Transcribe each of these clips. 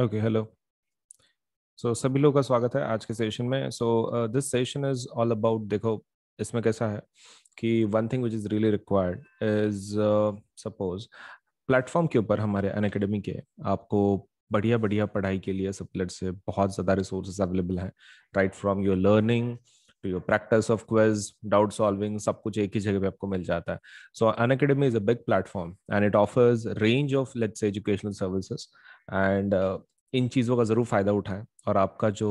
Okay hello सो सभी लोगों का स्वागत है आज के सेशन में so this session is all about देखो इसमें कैसा है कि one thing which is really required is suppose platform के ऊपर हमारे अन अकेडमी के आपको बढ़िया बढ़िया पढ़ाई के लिए सबलेट से बहुत ज़्यादा रिसोर्सेज अवेलेबल हैं right from your learning practice of practice doubt solving सब कुछ एक ही जगह पे आपको मिल जाता है so Unacademy is a big platform and it offers range of lots educational services and इन चीज़ों का ज़रूर फ़ायदा उठाएं और आपका जो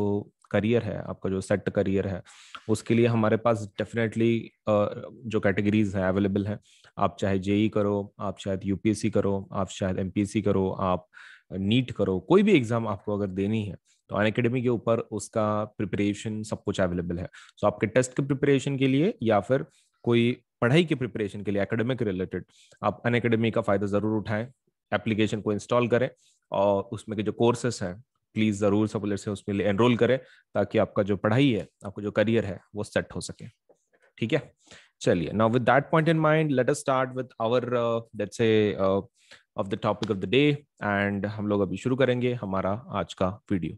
करियर है आपका जो सेट करियर है उसके लिए हमारे पास डेफिनेटली uh, जो कैटेगरीज हैं अवेलेबल हैं आप चाहे जेई e करो आप शायद यूपीएससी करो आप शायद एमपीएससी करो आप नीट करो कोई भी एग्ज़ाम आपको अगर देनी है तो अन अकेडमी के ऊपर उसका प्रिपरेशन सब कुछ अवेलेबल है सो so, आपके टेस्ट के प्रिपरेशन के लिए या फिर कोई पढ़ाई के प्रिपरेशन के लिए एकेडमिक रिलेटेड आप अन अकेडमी का फ़ायदा ज़रूर उठाएं एप्लीकेशन को इंस्टॉल करें और उसमें के जो कोर्सेस हैं प्लीज़ ज़रूर सब से उसमें लिए एनरोल करें ताकि आपका जो पढ़ाई है आपका जो करियर है वो सेट हो सके ठीक है चलिए now with that point in mind let us start with our let's say of the topic of the day and हम लोग अभी शुरू करेंगे हमारा आज का वीडियो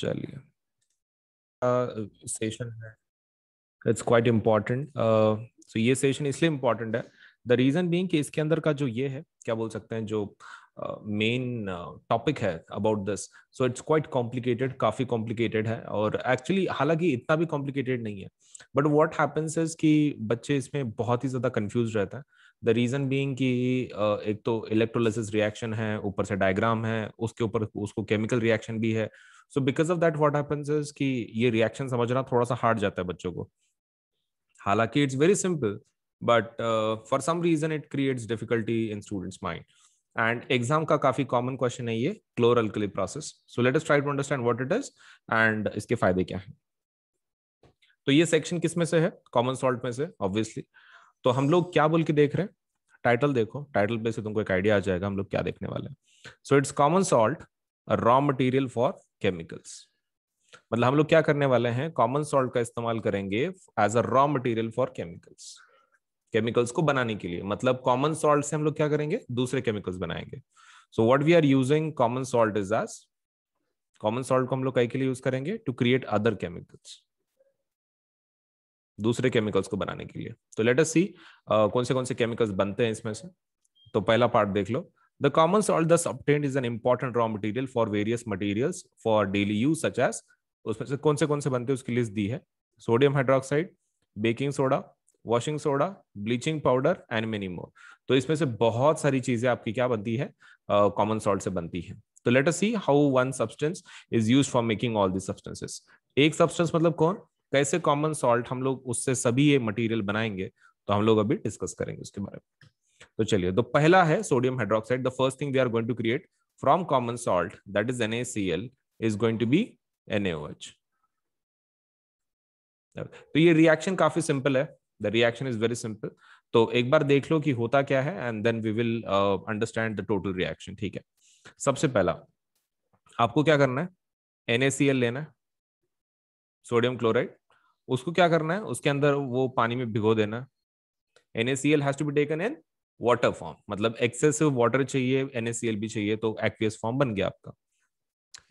चलिए सेशन है इट्स क्वाइट इम्पॉर्टेंट सो ये सेशन इसलिए इम्पॉर्टेंट है द रीज़न बीइंग कि इसके अंदर का जो ये है क्या बोल सकते हैं जो मेन uh, टॉपिक uh, है about this so it's quite complicated काफ़ी कॉम्प्लिकेटेड है और एक्चुअली हालांकि इतना भी कॉम्प्लिकेटेड नहीं है बट वॉट हैपन्स इज कि बच्चे इसमें बहुत ही ज़्यादा कन्फ्यूज रहते हैं द रीज़न बींग कि एक तो इलेक्ट्रोलिस रिएक्शन है ऊपर से डायग्राम है उसके ऊपर उसको केमिकल रिएक्शन भी है so because of that what happens is कि ये रिएक्शन समझना थोड़ा सा हार्ड जाता है बच्चों को हालांकि it's very simple but for some reason it creates difficulty in students mind and exam का काफी कॉमन क्वेश्चन है ये chlor alkali process so let us try to understand what it is and इसके फायदे क्या हैं तो ये सेक्शन किस में से है कॉमन सॉल्ट में से ऑब्वियसली तो हम लोग क्या बोल के देख रहे हैं टाइटल देखो टाइटल पे से तुमको एक आइडिया आ जाएगा हम लोग क्या देखने वाले हैं so it's common salt raw material for chemicals मतलब हम लोग क्या करने वाले हैं कॉमन सॉल्ट का इस्तेमाल करेंगे as a raw material for chemicals chemicals को बनाने के लिए मतलब कॉमन सॉल्ट से हम लोग क्या करेंगे दूसरे केमिकल्स बनाएंगे so what we are using common salt is as common salt को हम लोग कई के लिए यूज करेंगे टू क्रिएट अदर केमिकल्स दूसरे केमिकल्स को बनाने के लिए तो लेट अस सी कौन से कौन से केमिकल्स बनते हैं इसमें से तो पहला पार्ट देख लो The common salt thus obtained is an important raw material for various materials for daily use such as उसमें से कौन से कौन से बनते हैं उसकी लिस्ट दी है sodium hydroxide baking soda washing soda bleaching powder and many more तो इसमें से बहुत सारी चीजें आपकी क्या बनती है कॉमन uh, सॉल्ट से बनती है तो let us see how one substance is use for making all this substances एक सब्सटेंस मतलब कौन कैसे कॉमन सॉल्ट हम लोग उससे सभी ये मटेरियल बनाएंगे तो हम लोग अभी डिस्कस करेंगे उसके बारे में तो चलिए तो पहला है sodium hydroxide the first thing we are going to create from common salt that is NaCl is going to be NaOH तो ये रिएक्शन काफी सिंपल है the reaction is very simple तो एक बार देख लो कि होता क्या है and then we will understand the total reaction ठीक है सबसे पहला आपको क्या करना है NaCl लेना है सोडियम क्लोराइड उसको क्या करना है उसके अंदर वो पानी में भिगो देना है NaCl has to be taken in water form मतलब एक्सेसिव वाटर चाहिए एनएससीएल भी चाहिए तो एक्वियस फॉर्म बन गया आपका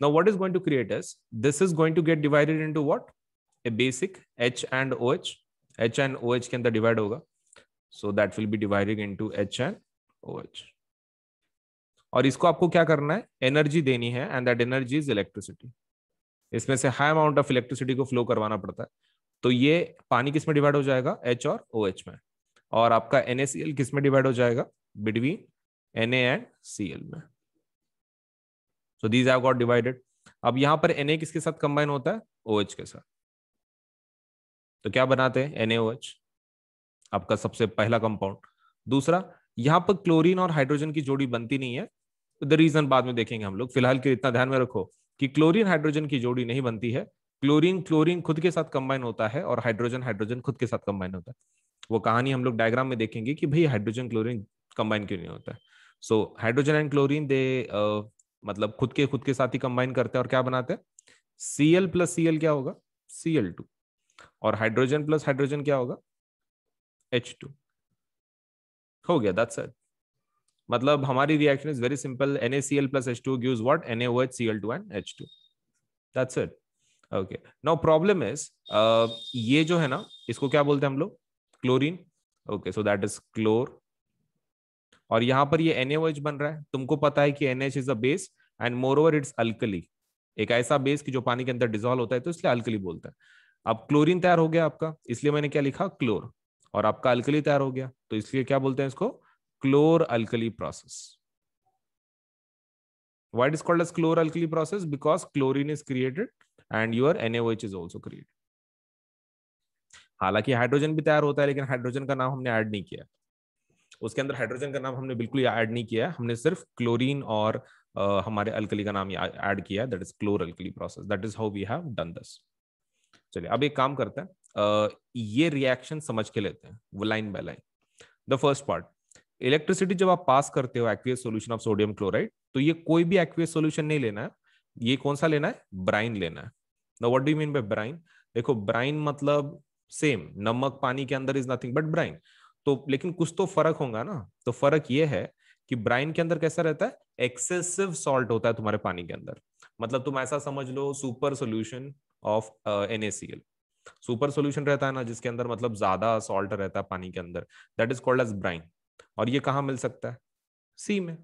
now what is going to create is this is going to get divided into what a basic h and oh h and oh के अंदर डिवाइड होगा so that will be divided into h and oh और इसको आपको क्या करना है energy देनी है and that energy is electricity इसमें से हाई अमाउंट ऑफ इलेक्ट्रिसिटी को फ्लो करवाना पड़ता है तो ये पानी किस में डिवाइड हो जाएगा एच और ओ OH में और आपका एन किस में डिवाइड हो जाएगा बिटवीन एन एंड सी में so these have got divided अब यहां पर एन किसके साथ कंबाइन होता है ओ OH के साथ तो क्या बनाते हैं एन OH, आपका सबसे पहला कंपाउंड दूसरा यहां पर क्लोरीन और हाइड्रोजन की जोड़ी बनती नहीं है द रीजन बाद में देखेंगे हम लोग फिलहाल के इतना ध्यान में रखो कि क्लोरीन हाइड्रोजन की जोड़ी नहीं बनती है क्लोरीन क्लोरीन खुद के साथ कंबाइन होता है और हाइड्रोजन हाइड्रोजन खुद के साथ कंबाइन होता है वो कहानी हम लोग डायग्राम में देखेंगे कि भाई हाइड्रोजन क्लोरीन कंबाइन क्यों नहीं होता है so hydrogen and chlorine they मतलब खुद के खुद के साथ ही कंबाइन करते हैं और क्या बनाते हैं C L plus C L क्या होगा सी एल टू और हाइड्रोजन प्लस हाइड्रोजन क्या होगा एच टू हो गया दैट्स इट मतलब हमारी reaction is very simple N A NaCl plus H2 H C L two and H two that's it okay problem problem is uh, ये जो है ना इसको क्या बोलते हैं हम लोग chlorine okay so that is chlor और यहां पर ये NaOH बन रहा है तुमको पता है कि NH is a base and more over it's alkali एक ऐसा बेस कि जो पानी के अंदर डिजोल्व होता है तो इसलिए अल्कली बोलता है अब क्लोरीन तैयार हो गया आपका इसलिए मैंने क्या लिखा क्लोर और आपका अल्कली तैयार हो गया तो इसलिए क्या बोलते हैं इसको chlor alkali process white is called called chlor alkali process because chlorine is created and your NH is also created हालांकि हाइड्रोजन भी तैयार होता है लेकिन हाइड्रोजन का नाम हमने ऐड नहीं किया उसके अंदर हाइड्रोजन का नाम हमने बिल्कुल ऐड नहीं किया हमने सिर्फ क्लोरीन और आ, हमारे अल्कली का नाम ऐड किया that is chlor alkali process that is how we have done this चलिए अब एक काम करते हैं आ, ये रिएक्शन समझ के लेते हैं वो line by line the first part electricity जब आप पास करते हो aqueous solution of sodium chloride तो ये कोई भी एक्वियस सोल्यूशन नहीं लेना है ये कौन सा लेना है ब्राइन लेना है ना what do mean by brine देखो ब्राइन मतलब सेम नमक पानी के अंदर इज नथिंग बट ब्राइन तो लेकिन कुछ तो फर्क होगा ना तो फर्क ये है कि ब्राइन के अंदर कैसा रहता है एक्सेसिव सॉल्ट होता है तुम्हारे पानी के अंदर मतलब तुम ऐसा समझ लो super solution of NaCl super solution रहता है ना जिसके अंदर मतलब ज्यादा सॉल्ट रहता है पानी के अंदर that is called as brine और ये कहाँ मिल सकता है सी में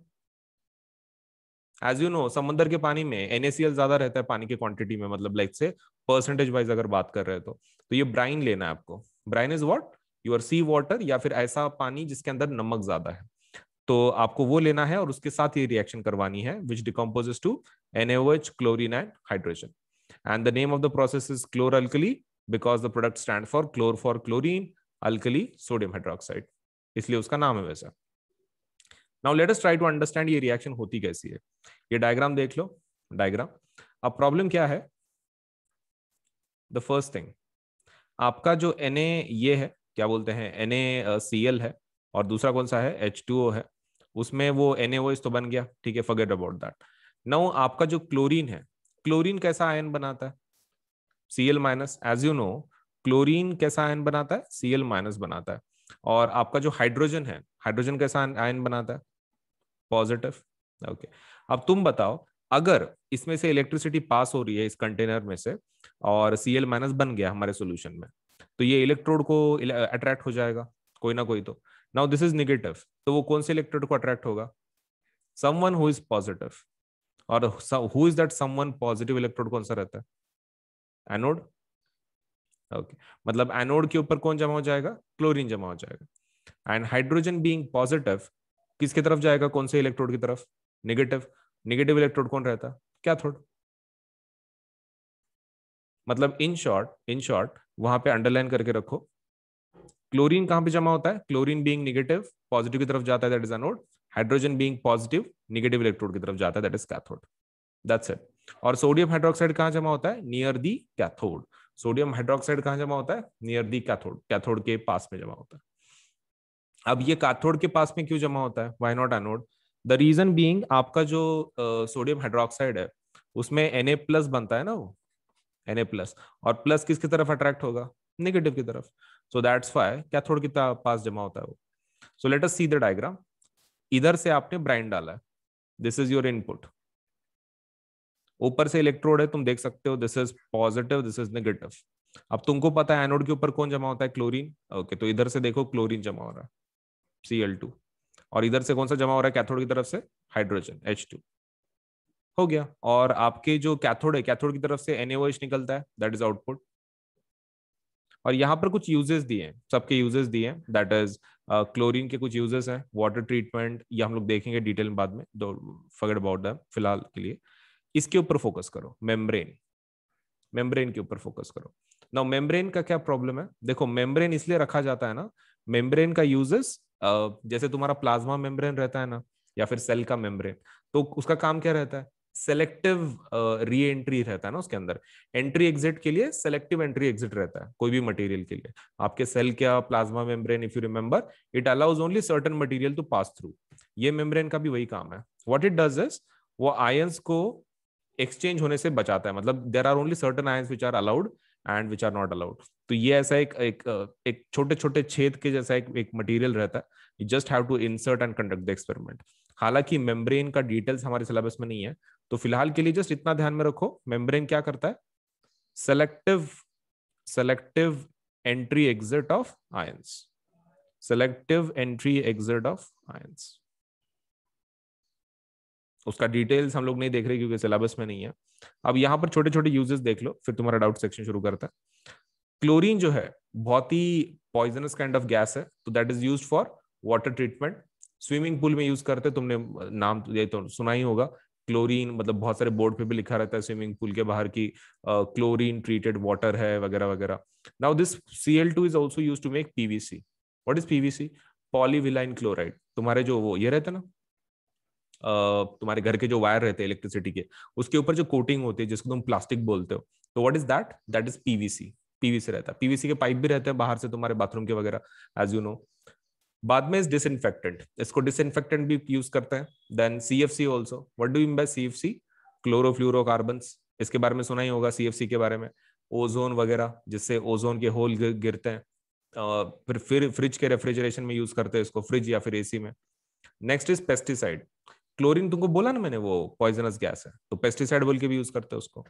एज यू नो समंदर के पानी में एनएसीएल ज्यादा रहता है पानी के क्वांटिटी में मतलब लाइक से परसेंटेज वाइज अगर बात कर रहे तो तो ये ब्राइन लेना है आपको brine is what your sea water या फिर ऐसा पानी जिसके अंदर नमक ज्यादा है तो आपको वो लेना है और उसके साथ ये रिएक्शन करवानी है which decomposes to NH chlorine and hydrogen and the name of the process is chlor alkali because the product stand for chlor for chlorine alkali sodium hydroxide इसलिए उसका नाम है वैसा now let us try to understand ये reaction होती कैसी है ये डायग्राम देख लो डायग्राम अब प्रॉब्लम क्या है द फर्स्ट थिंग आपका जो एन ये है क्या बोलते हैं एन ए है और दूसरा कौन सा है एच है उसमें वो एन तो बन गया ठीक है फगेट अबाउट दैट नाउ आपका जो क्लोरीन है क्लोरीन कैसा आयन बनाता है C L minus as you know chlorine कैसा आयन बनाता है सी एल माइनस बनाता है और आपका जो हाइड्रोजन है हाइड्रोजन कैसा आयन बनाता है पॉजिटिव ओके अब तुम बताओ अगर इसमें से इलेक्ट्रिसिटी पास हो रही है इस कंटेनर में से और सी एल माइनस बन गया हमारे सोल्यूशन में तो ये इलेक्ट्रोड को अट्रैक्ट हो जाएगा कोई ना कोई तो नाउ दिस इज निगेटिव तो वो कौन से इलेक्ट्रोड को अट्रैक्ट होगा वन हु इज पॉजिटिव और who is that one positive electrode कौन सा रहता है एनोड ओके okay. मतलब एनोड के ऊपर कौन जमा हो जाएगा क्लोरीन जमा हो जाएगा एंड हाइड्रोजन बीइंग पॉजिटिव किसके तरफ जाएगा कौन से इलेक्ट्रोड की तरफ नेगेटिव नेगेटिव इलेक्ट्रोड कौन रहता कैथोड मतलब इन शॉर्ट इन शॉर्ट वहां पे अंडरलाइन करके रखो क्लोरीन कहां पे जमा होता है क्लोरीन बीइंग नेगेटिव पॉजिटिव की तरफ जाता है that is anode hydrogen being positive negative electrode की तरफ जाता है that is cathode that's it और सोडियम हाइड्रोक्साइड कहां जमा होता है near the cathode sodium hydroxide कहां जमा होता है नियर दी कैथोड कैथोड के पास में जमा होता है अब ये कैथोड के पास में क्यों जमा होता है why not anode the reason being आपका जो सोडियम हाइड्रोक्साइड है उसमें एन प्लस बनता है ना वो एन प्लस और प्लस किसकी तरफ अट्रैक्ट होगा नेगेटिव की तरफ सो दैट्स वाई कैथोड के पास जमा होता है वो so let us see the diagram इधर से आपने ब्राइन डाला है दिस इज योर इनपुट ऊपर से इलेक्ट्रोड है तुम देख सकते हो this is positive this is negative अब तुमको पता है एनोड के ऊपर कौन जमा होता है क्लोरीन ओके okay, तो इधर से देखो क्लोरीन जमा हो रहा है सी एल टू और इधर से कौन सा जमा हो रहा है कैथोड की तरफ से हाइड्रोजन एच टू हो गया और आपके जो कैथोड है कैथोड की तरफ से एनएओएच निकलता है दैट इज आउटपुट और यहाँ पर कुछ यूजेस दिए हैं सबके यूजेस दिए हैं दैट इज क्लोरीन के कुछ यूजेस हैं वाटर ट्रीटमेंट ये हम लोग देखेंगे डिटेल बाद में दो फगड़ अबाउट दैम फिलहाल के लिए इसके ऊपर फोकस करो मेम्ब्रेन मेम्ब्रेन के ऊपर फोकस करो ना मेम्ब्रेन का क्या प्रॉब्लम है देखो मेम्ब्रेन इसलिए रखा जाता है ना मेम्ब्रेन का यूजेस जैसे तुम्हारा प्लाज्मा मेम्ब्रेन रहता है ना या फिर सेल का मेम्ब्रेन तो उसका काम क्या रहता है सेलेक्टिव री एंट्री रहता है ना उसके अंदर एंट्री एग्जिट के लिए सेलेक्टिव एंट्री एग्जिट रहता है कोई भी मटेरियल के लिए आपके सेल क्या plasma membrane if you remember it allows only certain material to pass through ये मेम्ब्रेन का भी वही काम है व्हाट इट डज इज वो आयंस को एक्सचेंज होने से बचाता है मतलब there are only certain ions which are allowed and which are not allowed तो ये ऐसा एक एक एक छोटे छोटे छेद के जैसा एक एक मटेरियल रहता है you just have to insert and conduct the experiment हालांकि मेम्ब्रेन का डिटेल्स हमारे सिलेबस में नहीं है तो फिलहाल के लिए जस्ट इतना ध्यान में रखो मेम्ब्रेन क्या करता है selective selective entry exit of ions selective entry exit of ions उसका डिटेल्स हम लोग नहीं देख रहे क्योंकि सिलेबस में नहीं है अब यहाँ पर छोटे छोटे यूजेस देख लो फिर तुम्हारा डाउट सेक्शन शुरू करता है क्लोरीन जो है बहुत ही पॉइजनस काइंड ऑफ गैस है तो that is use for water treatment swimming pool में यूज करते तुमने नाम तो, ये तो सुना ही होगा क्लोरीन मतलब बहुत सारे बोर्ड पे भी लिखा रहता है स्विमिंग पूल के बाहर की क्लोरीन ट्रीटेड वाटर है वगैरह वगैरह now this C L two is also use to make PVC what is PVC polyvinyl chloride तुम्हारे जो वो ये रहता ना तुम्हारे घर के जो वायर रहते हैं इलेक्ट्रिसिटी के उसके ऊपर जो कोटिंग होती है जिसको तुम प्लास्टिक बोलते हो तो what is that that is PVC PVC रहता है पीवीसी के पाइप भी रहते हैं बाहर से तुम्हारे बाथरूम के वगैरह एज यू नो बाद में इज डिसइनफेक्टेंट इसको डिसइनफेक्टेंट भी यूज करते हैं then C F C also what do mean by C F C carbon इसके बारे में सुना ही होगा सी एफ सी के बारे में ओजोन वगैरह जिससे ओजोन के होल गिरते हैं फिर फिर फ्रिज के रेफ्रिजरेशन में यूज करते हैं इसको फ्रिज या फिर एसी में नेक्स्ट इज पेस्टिसाइड क्लोरीन तुमको बोला ना मैंने वो पॉइजनस गैस है तो पेस्टिसाइड बोल के भी यूज करते हैं उसको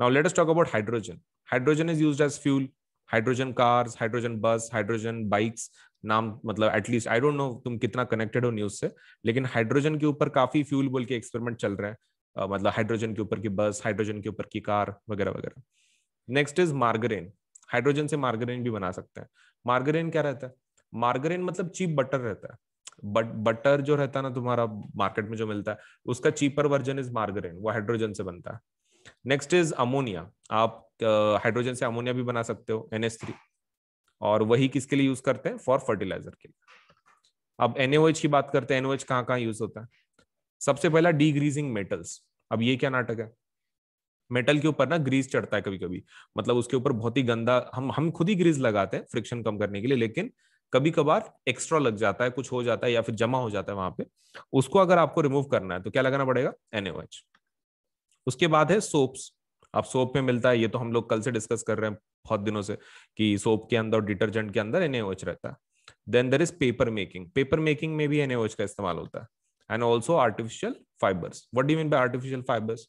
now let us talk about hydrogen hydrogen is use as fuel hydrogen cars hydrogen bus hydrogen bikes नाम मतलब एटलीस्ट आई डोंट नो तुम कितना कनेक्टेड हो न्यूज से लेकिन हाइड्रोजन के ऊपर काफी फ्यूल बोल के एक्सपेरिमेंट चल रहे हैं uh, मतलब हाइड्रोजन के ऊपर की बस हाइड्रोजन के ऊपर की कार वगैरह वगैरह नेक्स्ट इज मार्गरेन हाइड्रोजन से मार्गरेन भी बना सकते हैं मार्गरेन क्या रहता है मार्गरेन मतलब चीप बटर रहता है बट बटर जो रहता है ना तुम्हारा मार्केट में जो मिलता है उसका चीपर वर्जन इज मार्गरेन वो हाइड्रोजन से बनता है नेक्स्ट इज अमोनिया आप हाइड्रोजन uh, से अमोनिया भी बना सकते हो एन और वही किसके लिए यूज करते हैं फॉर फर्टिलाइजर के लिए अब एनएच की बात करते हैं एनओएच कहाँ कहाँ यूज होता है सबसे पहला डीग्रीजिंग मेटल्स अब ये क्या नाटक है मेटल के ऊपर ना ग्रीस चढ़ता है कभी कभी मतलब उसके ऊपर बहुत ही गंदा हम हम खुद ही ग्रीस लगाते हैं फ्रिक्शन कम करने के लिए लेकिन कभी कभार एक्स्ट्रा लग जाता है कुछ हो जाता है या फिर जमा हो जाता है वहां पे उसको अगर आपको रिमूव करना है तो क्या लगाना पड़ेगा एनएच उसके बाद है सोप्स आप सोप में मिलता है ये तो हम लोग कल से डिस्कस कर रहे हैं बहुत दिनों से कि सोप के अंदर डिटर्जेंट के अंदर एनएच रहता है then there is paper making paper making में भी एनएच का इस्तेमाल होता है and also artificial fibers what do mean by artificial fibers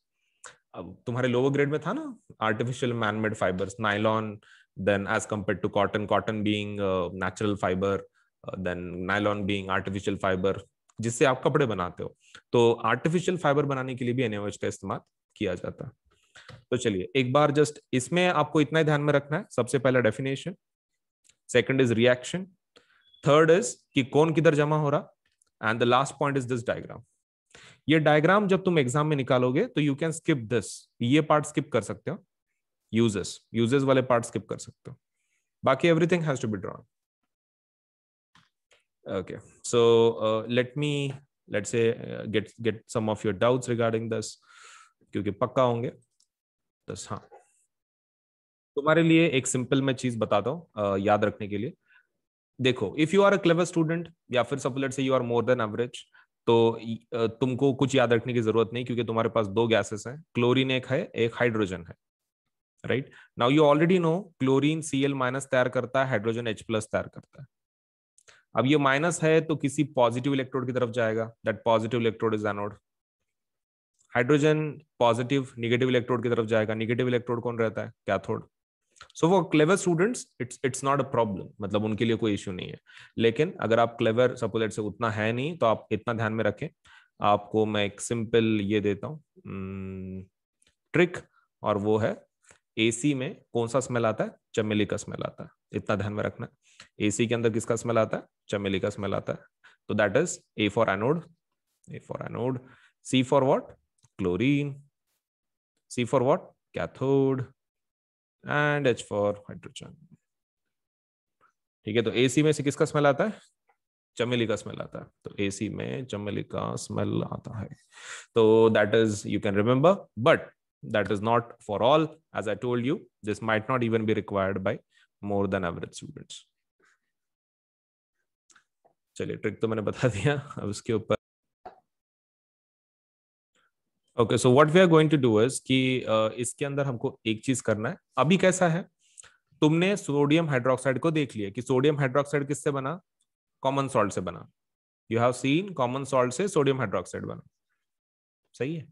अब तुम्हारे लोअर ग्रेड में था ना artificial manmade fibers nylon then as compared to cotton cotton being uh, natural fiber then uh, nylon being artificial fiber, जिससे आप कपड़े बनाते हो तो आर्टिफिशियल फाइबर बनाने के लिए भी एनएमएच का इस्तेमाल किया जाता है तो चलिए एक बार जस्ट इसमें आपको इतना ही ध्यान में रखना है सबसे पहला definition second is reaction third is कि कौन किधर जमा हो रहा and the last point is this diagram ये डायग्राम जब तुम एग्जाम में निकालोगे तो यू कैन स्किप दिस ये पार्ट स्किप कर सकते हो यूजेस यूजेस वाले पार्ट स्किप कर सकते हो बाकी everything has to be drawn okay so let me let say get get some of your doubts regarding this क्योंकि पक्का होंगे दस हाँ तुम्हारे लिए एक सिंपल मैं चीज बताता हूँ uh, याद रखने के लिए देखो if you are a clever student या फिर suppose let's say you are more than average तो uh, तुमको कुछ याद रखने की जरूरत नहीं क्योंकि तुम्हारे पास दो गैसेस हैं क्लोरीन एक है एक हाइड्रोजन है right now you already know chlorine C L minus तैयार करता है हाइड्रोजन एच प्लस तैयार करता है अब ये माइनस है तो किसी पॉजिटिव इलेक्ट्रोड की तरफ जाएगा that positive electrode is anode hydrogen positive negative electrode की तरफ जाएगा निगेटिव इलेक्ट्रोड कौन रहता है cathode so for clever students it's it's not a problem मतलब उनके लिए कोई इश्यू नहीं है लेकिन अगर आप क्लेवर सपोलेट से उतना है नहीं तो आप इतना ध्यान में रखें आपको मैं एक सिंपल ये देता हूँ ट्रिक और वो है एसी में कौन सा स्मेल आता है चमेली का स्मेल आता है इतना ध्यान में रखना एसी के अंदर किसका स्मेल आता है चमेली का स्मेल आता है तो that is A for anode A for anode C for what chlorine C for what cathode and H for hydrogen ठीक है तो एसी में से किसका स्मेल आता है चमेली का स्मेल आता है तो एसी में चमेली का स्मेल आता है तो that is you can remember but That is not for all. As I told you, this might not even be required by more than average students. चलिए ट्रिक तो मैंने बता दिया अब उसके ऊपर okay so what we are going to do is कि uh, इसके अंदर हमको एक चीज करना है अभी कैसा है तुमने सोडियम हाइड्रोक्साइड को देख लिया कि सोडियम हाइड्रोक्साइड किससे बना कॉमन सॉल्ट से बना you have seen common salt से सोडियम हाइड्रोक्साइड बना सही है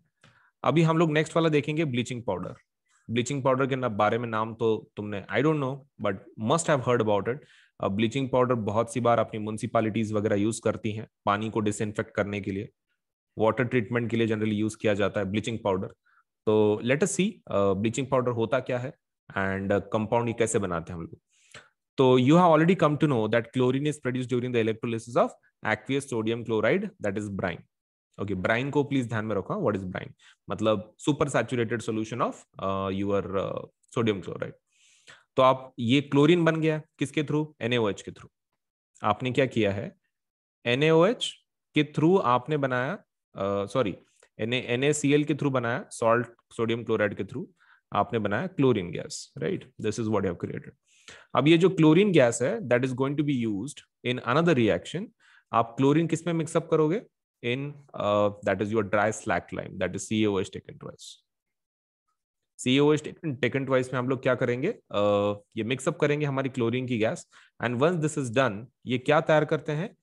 अभी हम लोग नेक्स्ट वाला देखेंगे ब्लीचिंग पाउडर ब्लीचिंग पाउडर के बारे में नाम तो तुमने I don't know but must have heard about it bleaching powder बहुत सी बार अपनी म्यूनसिपालिटीज वगैरह यूज करती हैं पानी को डिसइनफेक्ट करने के लिए वाटर ट्रीटमेंट के लिए जनरली यूज किया जाता है ब्लीचिंग पाउडर तो let us see bleaching powder होता क्या है एंड कंपाउंड uh, कैसे बनाते हैं हम लोग तो you have already come to know that chlorine is produce during the electrolysis of aqueous sodium chloride that is brine okay brine को प्लीज ध्यान में रखो व्हाट इज ब्राइन मतलब super saturated solution of your sodium chloride तो आप ये chlorine बन गया किसके थ्रू एनएओएच के थ्रू आपने क्या किया है एनएओएच के थ्रू आपने बनाया सॉरी uh, एनएसीएल के थ्रू बनाया सॉल्ट सोडियम क्लोराइड के थ्रू आपने बनाया chlorine gas right this is what have created अब ये जो क्लोरीन गैस है that is going to be used in another reaction आप क्लोरीन किस में मिक्सअप करोगे in uh, that is your dry slack line that is taken twice. taken twice में हम लोग क्या करेंगे uh, ये मिक्सअप करेंगे हमारी क्लोरीन की gas and once this is done ये क्या तैयार करते हैं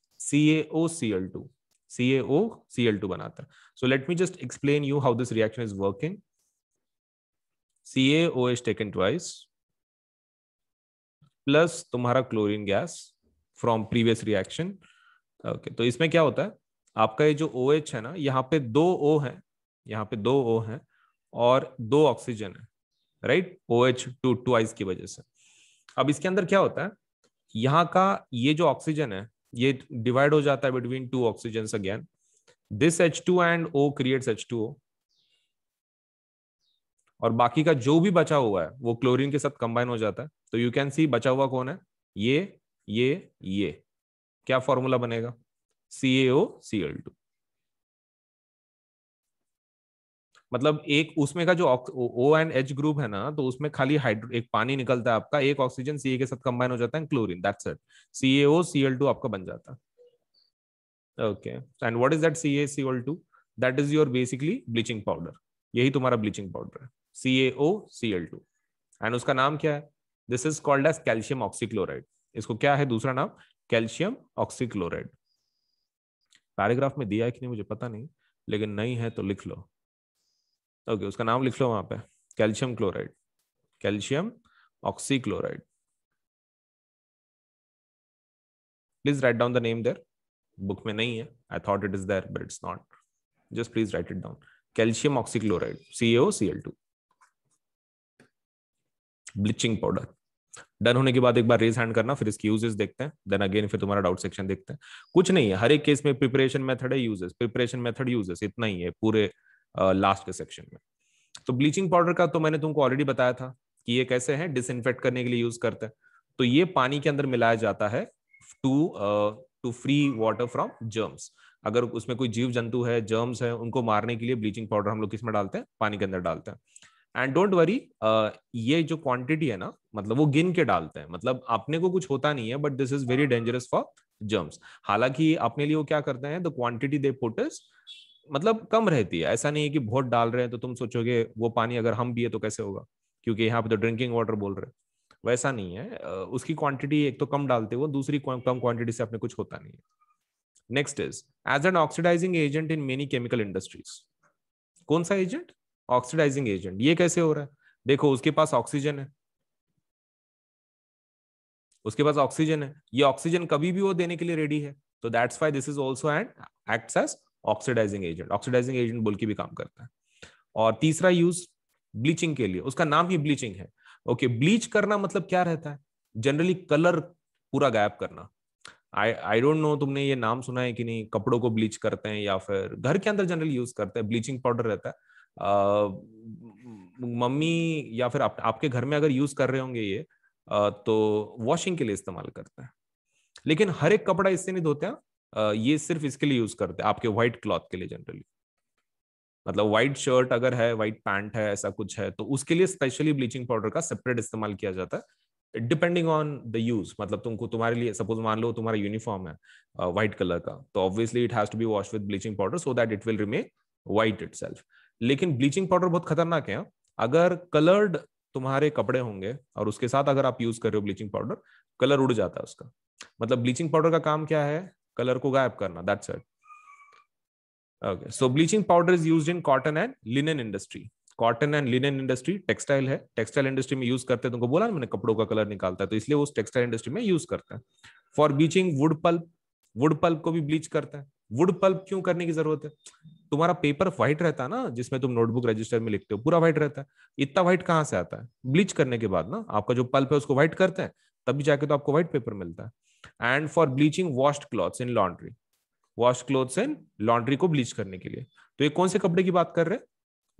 बनाता so let me just explain you how this reaction is working CaOH taken twice plus तुम्हारा chlorine gas from previous reaction okay तो इसमें क्या होता है आपका ये जो ओ OH है ना यहाँ पे दो ओ है यहाँ पे दो ओ है और दो ऑक्सीजन है right O H two twice की वजह से अब इसके अंदर क्या होता है यहाँ का ये जो ऑक्सीजन है ये डिवाइड हो जाता है between two oxygen again this H two and O creates H two O और बाकी का जो भी बचा हुआ है वो क्लोरीन के साथ कंबाइन हो जाता है तो यू कैन सी बचा हुआ कौन है ये ये ये क्या फॉर्मूला बनेगा CaOCl2 मतलब एक उसमें का जो ओ एंड एच ग्रुप है ना तो उसमें खाली हाइड्रो एक पानी निकलता है आपका एक ऑक्सीजन सीए के साथ कंबाइन हो जाता है chlorine that's it CaO Cl two आपका बन जाता है okay and what is that Ca Cl two that is your basically bleaching powder यही तुम्हारा ब्लीचिंग पाउडर है सीएओ सीएल टू एंड उसका नाम क्या है this is called as calcium oxychloride इसको क्या है दूसरा नाम कैल्शियम ऑक्सीक्लोराइड पैराग्राफ में दिया है कि नहीं मुझे पता नहीं लेकिन नहीं है तो लिख लो ओके okay, उसका नाम लिख लो वहां पे calcium chloride calcium oxy chloride please write down the name there book में नहीं है I thought it is there but it's not just please write it down calcium oxychloride CO L two bleaching powder done होने के बाद एक बार raise hand करना फिर इसकी यूजेस देखते हैं देन अगेन फिर तुम्हारा डाउट सेक्शन देखते हैं कुछ नहीं है हर एक केस में प्रिपरेशन मेथड है यूजेस प्रिपरेशन मेथड यूजेस इतना ही है पूरे लास्ट के सेक्शन में तो ब्लीचिंग पाउडर का तो मैंने तुमको ऑलरेडी बताया था कि ये कैसे है डिस करने के लिए यूज करते हैं तो ये पानी के अंदर मिलाया जाता है to to free water from germs अगर उसमें कोई जीव जंतु है जर्म्स है उनको मारने के लिए ब्लीचिंग पाउडर हम लोग किसमें डालते हैं पानी के अंदर डालते हैं एंड डोंट वरी ये जो क्वांटिटी है ना मतलब वो गिन के डालते हैं मतलब अपने को कुछ होता नहीं है but this is very dangerous for germs हालांकि अपने लिए वो क्या करते हैं the quantity they put is मतलब कम रहती है ऐसा नहीं है कि बहुत डाल रहे हैं तो तुम सोचोगे वो पानी अगर हम पिए तो कैसे होगा क्योंकि यहाँ पे तो ड्रिंकिंग वाटर बोल रहे हैं वैसा नहीं है उसकी क्वांटिटी एक तो कम डालते हो दूसरी कम क्वांटिटी से अपने कुछ होता नहीं है next is as an oxidizing agent in many chemical industries कौन सा एजेंट ऑक्सीडाइजिंग एजेंट ये कैसे हो रहा है देखो उसके पास ऑक्सीजन है उसके पास ऑक्सीजन है ये ऑक्सीजन कभी भी वो देने के लिए रेडी है तो that's why this is also and act as oxidizing agent oxidizing agent बोल के भी काम करता है और तीसरा यूज ब्लीचिंग के लिए उसका नाम ही ब्लीचिंग है ओके okay, ब्लीच करना मतलब क्या रहता है जनरली कलर पूरा गायब करना आई आई डोंट नो तुमने ये नाम सुना है कि नहीं कपड़ों को ब्लीच करते हैं या फिर घर के अंदर जनरली यूज करते हैं ब्लीचिंग पाउडर रहता है मम्मी या फिर आप, आपके घर में अगर यूज कर रहे होंगे ये तो वॉशिंग के लिए इस्तेमाल करते हैं लेकिन हर एक कपड़ा इससे नहीं धोते हैं ये सिर्फ इसके लिए यूज करते हैं आपके व्हाइट क्लॉथ के लिए जनरली मतलब व्हाइट शर्ट अगर है व्हाइट पैंट है ऐसा कुछ है तो उसके लिए स्पेशली ब्लीचिंग पाउडर का सेपरेट इस्तेमाल किया जाता है डिपेंडिंग ऑन द यूज मतलब तुमको तुम्हारे लिए सपोज मान लो तुम्हारा यूनिफॉर्म है व्हाइट uh, कलर का तो obviously it has to be wash with bleaching powder so that it will remain white itself लेकिन ब्लीचिंग पाउडर बहुत खतरनाक है हाँ। अगर कलर्ड तुम्हारे कपड़े होंगे और उसके साथ अगर आप यूज कर रहे हो ब्लीचिंग पाउडर कलर उड़ जाता है उसका मतलब ब्लीचिंग पाउडर का काम क्या है कलर को गायब करना that's it okay so bleaching powder is used in cotton and linen industry cotton and linen industry textile है टेक्सटाइल इंडस्ट्री में यूज करते हैं तुमको बोला ना मैंने कपड़ों का कलर निकालता है तो इसलिए उस टेक्सटाइल इंडस्ट्री में यूज करते हैं for bleaching wood pulp wood pulp को भी ब्लीच करते हैं वुड पल्प क्यों करने की जरूरत है तुम्हारा पेपर व्हाइट रहता है ना जिसमें तुम नोटबुक रजिस्टर में लिखते हो पूरा व्हाइट रहता है इतना व्हाइट कहाँ से आता है ब्लीच करने के बाद ना आपका जो पल्प है उसको व्हाइट करते हैं तभी जाके तो आपको व्हाइट पेपर मिलता है and for bleaching washed clothes in laundry wash clothes in laundry को ब्लीच करने के लिए तो ये कौन से कपड़े की बात कर रहे हैं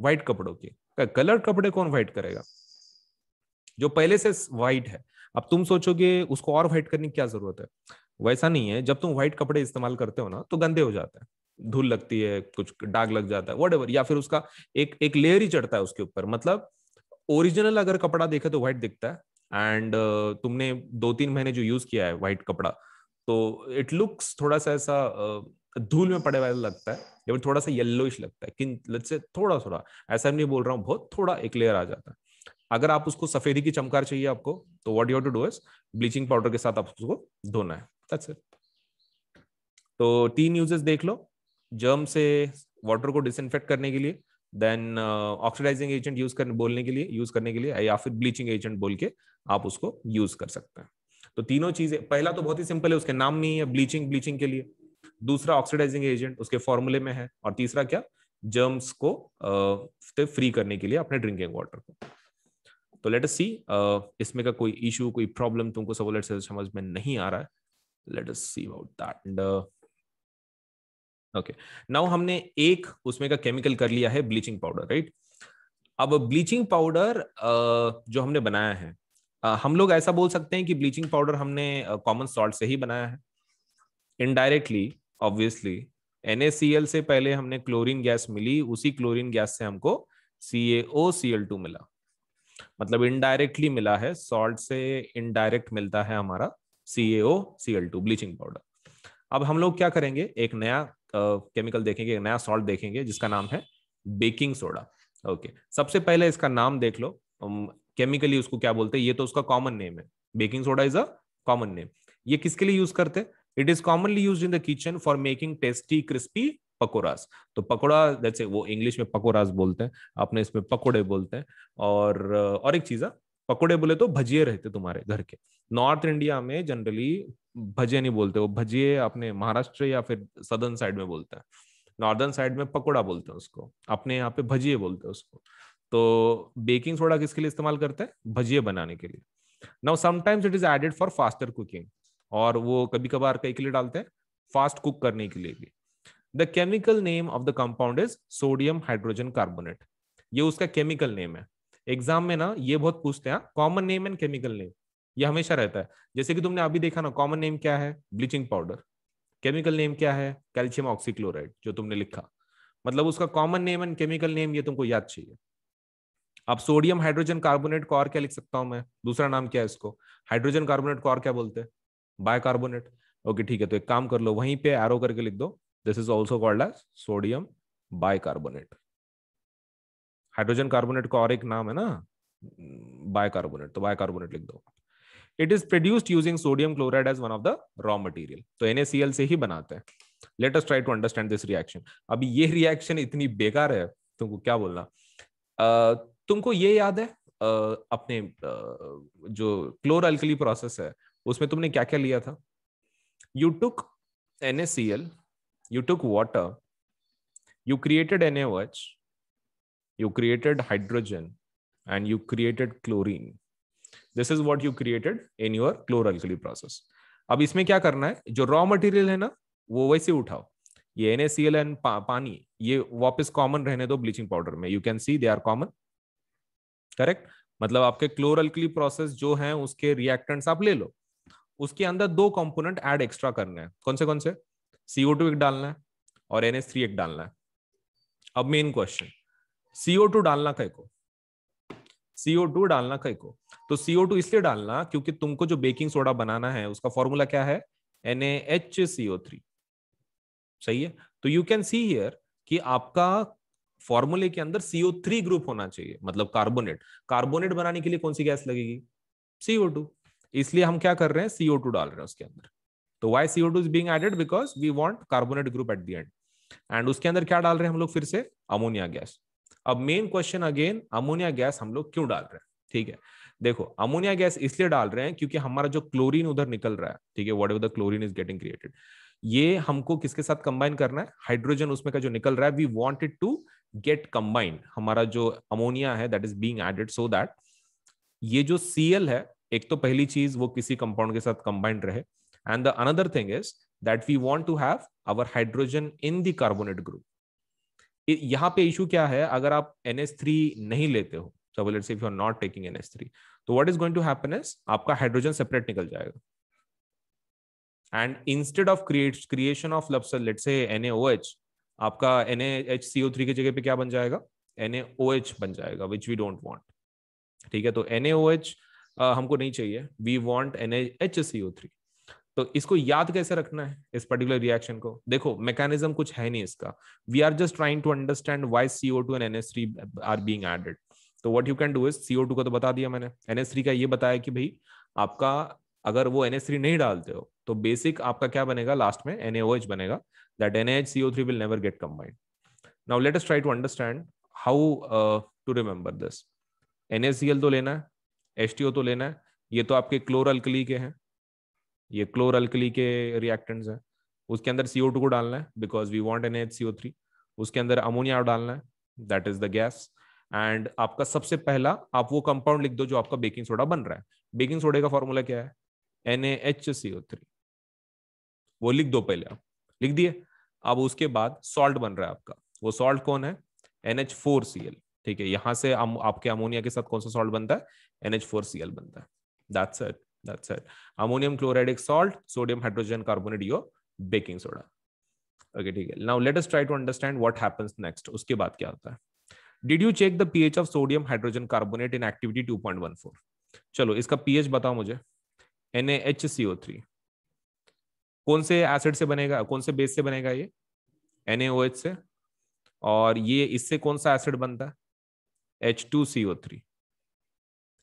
व्हाइट कपड़ों की कलर तो कपड़े कौन व्हाइट करेगा जो पहले से व्हाइट है अब तुम सोचोगे उसको और व्हाइट करने की क्या जरूरत है वैसा नहीं है जब तुम व्हाइट कपड़े इस्तेमाल करते हो ना तो गंदे हो जाते हैं धूल लगती है कुछ डाग लग जाता है वट या फिर उसका एक एक लेयर ही चढ़ता है उसके ऊपर मतलब ओरिजिनल अगर कपड़ा देखे तो व्हाइट दिखता है एंड uh, तुमने दो तीन महीने जो यूज किया है व्हाइट कपड़ा तो इट लुक्स थोड़ा सा ऐसा धूल में पड़े वाला लगता है या फिर थोड़ा सा येल्लोइश लगता है किन से थोड़ा थोड़ा ऐसा नहीं बोल रहा हूँ बहुत थोड़ा एक लेयर आ जाता है अगर आप उसको सफेदी की चमकार चाहिए आपको तो what you to do is bleaching powder के साथ आप उसको धोना है दैट्स इट तो तीन यूजेस देख लो जर्म से वाटर को डिसइनफेक्ट करने के लिए देन ऑक्सीडाइजिंग एजेंट यूज करने बोलने के लिए यूज करने के लिए या फिर ब्लीचिंग एजेंट बोल के आप उसको यूज कर सकते हैं तो तीनों चीजें पहला तो बहुत ही सिंपल है उसके नाम में ही है ब्लीचिंग ब्लीचिंग के लिए दूसरा ऑक्सीडाइजिंग एजेंट उसके फॉर्मूले में है और तीसरा क्या जर्म्स को uh, फ्री करने के लिए अपने ड्रिंकिंग वाटर को तो लेट अस सी इसमें का कोई इशू कोई प्रॉब्लम तुमको सब से समझ में नहीं आ रहा है let us see about that okay now हमने एक उसमें का केमिकल कर लिया है ब्लीचिंग पाउडर राइट अब ब्लीचिंग पाउडर जो हमने बनाया है हम लोग ऐसा बोल सकते हैं कि ब्लीचिंग पाउडर हमने कॉमन सॉल्ट से ही बनाया है इनडायरेक्टली ऑब्वियसली एन से पहले हमने क्लोरीन गैस मिली उसी क्लोरीन गैस से हमको सी सी ए एल टू मिला मतलब इनडायरेक्टली मिला है सॉल्ट से इनडायरेक्ट मिलता है हमारा C L two bleaching powder अब हम लोग क्या करेंगे एक नया केमिकल देखेंगे एक नया सॉल्ट देखेंगे जिसका नाम है बेकिंग सोडा ओके सबसे पहले इसका नाम देख लो केमिकली उसको क्या बोलते हैं ये तो उसका कॉमन नेम है baking soda is a common name ये किसके लिए यूज करते हैं it is commonly use in the kitchen for making tasty crispy pakoras तो पकोड़ा जैसे वो इंग्लिश में पकोड़ास बोलते हैं अपने इसमें पकोड़े बोलते हैं और और एक चीज है पकोड़े बोले तो भजिए रहते तुम्हारे घर के नॉर्थ इंडिया में जनरली भजिए नहीं बोलते वो भजिए अपने महाराष्ट्र या फिर सदर्न साइड में बोलते हैं नॉर्दर्न साइड में पकोड़ा बोलते हैं उसको अपने यहाँ पे भजिए बोलते हैं उसको तो बेकिंग सोडा किसके लिए इस्तेमाल करते हैं भजिए बनाने के लिए now sometimes it is added for faster cooking और वो कभी कभार कई के लिए डालते हैं फास्ट कुक करने के लिए भी the chemical name of the compound is sodium hydrogen carbonate ये उसका केमिकल नेम है एग्जाम में ना ये बहुत पूछते हैं common name and chemical name ये हमेशा रहता है जैसे कि तुमने अभी देखा ना कॉमन नेम क्या है ब्लीचिंग पाउडर केमिकल नेम क्या है कैल्शियम ऑक्सीक्लोराइड जो तुमने लिखा मतलब उसका common name and chemical name ये तुमको याद चाहिए अब सोडियम हाइड्रोजन कार्बोनेट को और क्या लिख सकता हूं मैं दूसरा नाम क्या है इसको हाइड्रोजन कार्बोनेट को और क्या बोलते हैं बायकार्बोनेट ओके ठीक है तो एक काम कर लो वहीं पे एरो करके लिख दो this is also called as sodium bicarbonate hydrogen carbonate का और एक नाम है ना बायकार्बोनेट तो बायकार्बोनेट लिख दो it is produced using sodium chloride as one of the raw material तो एनएसीएल से ही बनाते हैं let us try to understand this reaction अभी ये रिएक्शन इतनी बेकार है तुमको क्या बोलना uh, तुमको ये याद है uh, अपने uh, जो क्लोर अल्कली प्रोसेस है उसमें तुमने क्या क्या लिया था you took L you took water you created N H you created hydrogen and you created chlorine this is what you created in your chloralkali process अब इसमें क्या करना है जो रॉ मटेरियल है ना वो वैसे उठाओ ये एन सी एल एंड पानी ये वापस कॉमन रहने दो ब्लीचिंग पाउडर में you can see they are common correct मतलब आपके क्लोरअल्कली प्रोसेस जो है उसके रिएक्टेंट्स आप ले लो उसके अंदर दो कंपोनेंट एड एक्स्ट्रा करना है कौन से कौन से सीओ टू एक डालना है और एन एस थ्री एक डालना है अब मेन क्वेश्चन सीओ टू डालना कह को सीओ टू डालना कह को तो सीओ टू इसलिए डालना क्योंकि तुमको जो बेकिंग सोडा बनाना है उसका फॉर्मूला क्या है एन एच सीओ थ्री सही है तो यू कैन सी हियर कि आपका फॉर्मूले के अंदर सीओ थ्री ग्रुप होना चाहिए मतलब कार्बोनेट कार्बोनेट बनाने के लिए कौन सी गैस लगेगी सीओ टू इसलिए हम क्या कर रहे हैं सीओ टू डाल रहे हैं उसके अंदर तो why CO two is being added because we want carbonate group at the end and उसके अंदर क्या डाल रहे हैं हम लोग फिर से अमोनिया गैस अब main question again ammonia gas हम लोग क्यों डाल रहे हैं ठीक है देखो अमोनिया गैस इसलिए डाल रहे हैं क्योंकि हमारा जो क्लोरीन उधर निकल रहा है ठीक है whatever the chlorine is getting created ये हमको किसके साथ कंबाइन करना है हाइड्रोजन उसमें का जो निकल रहा है we wanted to get combined हमारा जो अमोनिया है that is being added so that ये जो सीएल है एक तो पहली चीज वो किसी कंपाउंड के साथ कंबाइंड रहे and the another thing is that we want to have our hydrogen in the carbonate group यहाँ पे इशू क्या है अगर आप एन एस थ्री नहीं लेते हो so let's if you are not taking N S three तो what is going to happen is आपका हाइड्रोजन सेपरेट निकल जाएगा and instead of create creation of लप्सल लेट्स से एच आपका N H C O three की जगह पे क्या बन जाएगा एन ए ओ एच बन जाएगा विच वी डोंट वॉन्ट ठीक है तो एन ए ओ एच हमको नहीं चाहिए we want N H C O three तो इसको याद कैसे रखना है इस पर्टिकुलर रिएक्शन को देखो मैकेनिज्म कुछ है नहीं इसका we are just trying to understand why CO two and NS three are being added तो what you can do is CO two का तो बता दिया मैंने एनएस थ्री का ये बताया कि भाई आपका अगर वो एनएस थ्री नहीं डालते हो तो बेसिक आपका क्या बनेगा लास्ट में एच बनेगा that H CO three will never get combined now let us try to understand how to remember this NaCl तो लेना है एस टी ओ तो लेना है ये तो आपके क्लोर अल्कली के हैं ये क्लोर अल्कली के रिएक्टेंट्स हैं उसके अंदर सी ओ टू को डालना है because we want N H C O three उसके अंदर अमोनिया डालना है that is the gas and आपका सबसे पहला आप वो कंपाउंड लिख दो जो आपका बेकिंग सोडा बन रहा है बेकिंग सोडे का फॉर्मूला क्या है N A H C O three वो लिख दो पहले आप लिख दिए अब उसके बाद सॉल्ट बन रहा है आपका वो सॉल्ट कौन है N H four C L ठीक है यहां से आपके अमोनिया के साथ कौन सा सॉल्ट बनता है N H four C L बनता है that's it That's it. Ammonium chloride salt, sodium hydrogen carbonate, your baking soda. Okay, ठीक है. Now let us try to understand what happens next. उसके बाद क्या होता है? Did you check the pH of sodium hydrogen carbonate in activity 2.14? चलो इसका pH बताओ मुझे. NaHCO3. कौन से एसिड से बनेगा कौन से बेस से बनेगा ये NaOH से और ये इससे कौन सा एसिड बनता है H2CO3.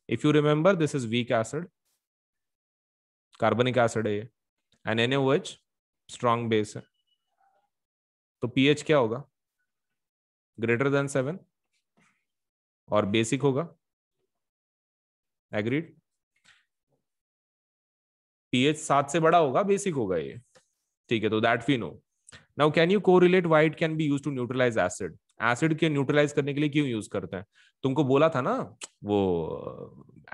If you remember this is weak acid कार्बनिक एसिड है ये and N H strong base है तो पीएच क्या होगा ग्रेटर देन सेवन और बेसिक होगा एग्रीड पीएच सात से बड़ा होगा बेसिक होगा ये ठीक है तो that we know now can you correlate what can be use to neutralize acid acid के न्यूट्रलाइज करने के लिए क्यों यूज करते हैं तुमको बोला था ना वो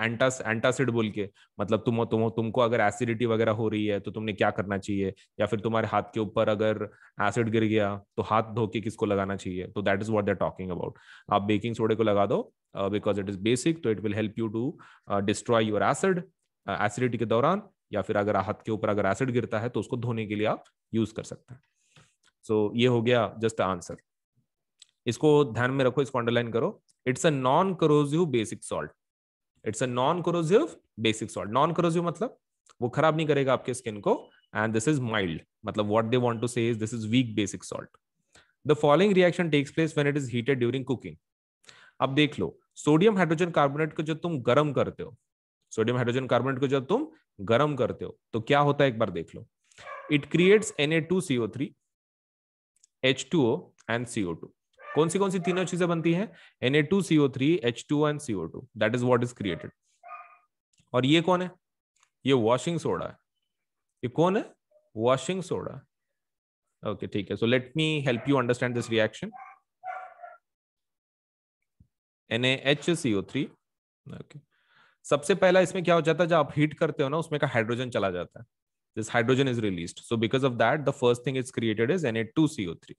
एंटास एंटासिड बोल के मतलब तुम तुम तुमको अगर एसिडिटी वगैरह हो रही है तो तुमने क्या करना चाहिए या फिर तुम्हारे हाथ के ऊपर अगर एसिड गिर गया तो हाथ धो के किसको लगाना चाहिए तो that is what there talking about आप बेकिंग सोडे को लगा दो बिकॉज इट इज बेसिक तो it will help you to destroy your acid acidity के दौरान या फिर अगर हाथ के ऊपर अगर एसिड गिरता है तो उसको धोने के लिए आप यूज कर सकते हैं सो so, ये हो गया जस्ट आंसर इसको ध्यान में रखो इसको अंडरलाइन करो it's a non corrosive basic salt it's a non corrosive basic salt non corrosive मतलब वो खराब नहीं करेगा आपके स्किन को एंड दिस इज माइल्ड मतलब what they want to say this is weak basic salt the following reaction takes place when it is heated during cooking अब देख लो सोडियम हाइड्रोजन कार्बोनेट को जब तुम गर्म करते हो सोडियम हाइड्रोजन कार्बोनेट को जब तुम गर्म करते हो तो क्या होता है एक बार देख लो it creates N A two CO three H two O and CO two कौन सी कौन सी तीनों चीजें बनती हैं N A two CO three H two and CO two that is what is created और ये कौन है ये वॉशिंग सोडा है ये कौन है वॉशिंग सोडा ओके ठीक है so let me help you understand this reaction N H CO three okay सबसे पहला इसमें क्या हो जाता है जब आप हीट करते हो ना उसमें का हाइड्रोजन चला जाता है this hydrogen is released so because of that the first thing is created is N A two CO three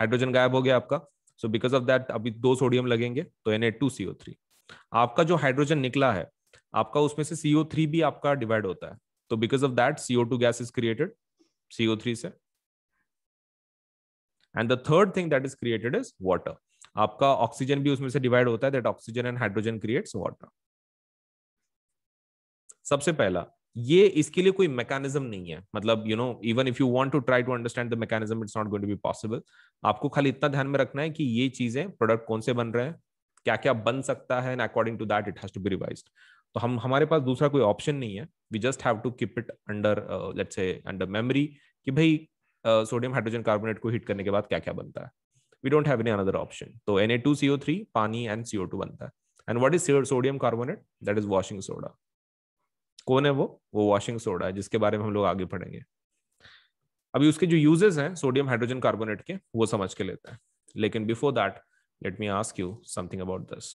hydrogen गायब हो गया आपका सो बिकॉज ऑफ दैट अभी दो सोडियम लगेंगे तो N eight two CO three आपका जो हाइड्रोजन निकला है आपका उसमें से सीओ थ्री भी आपका डिवाइड होता है तो because of that CO two gas is created CO three से and the third thing that is created is water आपका ऑक्सीजन भी उसमें से डिवाइड होता है that oxygen and hydrogen creates water सबसे पहला ये इसके लिए कोई मैकेनिज्म नहीं है मतलब you know even if you want to try to understand the mechanism it's not going to be possible आपको खाली इतना ध्यान में रखना है कि ये चीजें प्रोडक्ट कौन से बन रहे हैं क्या क्या बन सकता है and according to that it has to be revise तो हम हमारे पास दूसरा कोई ऑप्शन नहीं है we just have to keep it under let's say under memory कि भाई सोडियम हाइड्रोजन कार्बोनेट को हीट करने के बाद क्या क्या बनता है we don't have any another option तो Na2CO3 पानी एंड CO2 बनता है and what is sodium carbonate that is washing soda कौन है वो वो वॉशिंग सोडा है जिसके बारे में हम लोग आगे पढ़ेंगे अभी उसके जो यूजेस हैं सोडियम हाइड्रोजन कार्बोनेट के वो समझ के लेते हैं लेकिन before that let me ask you something about this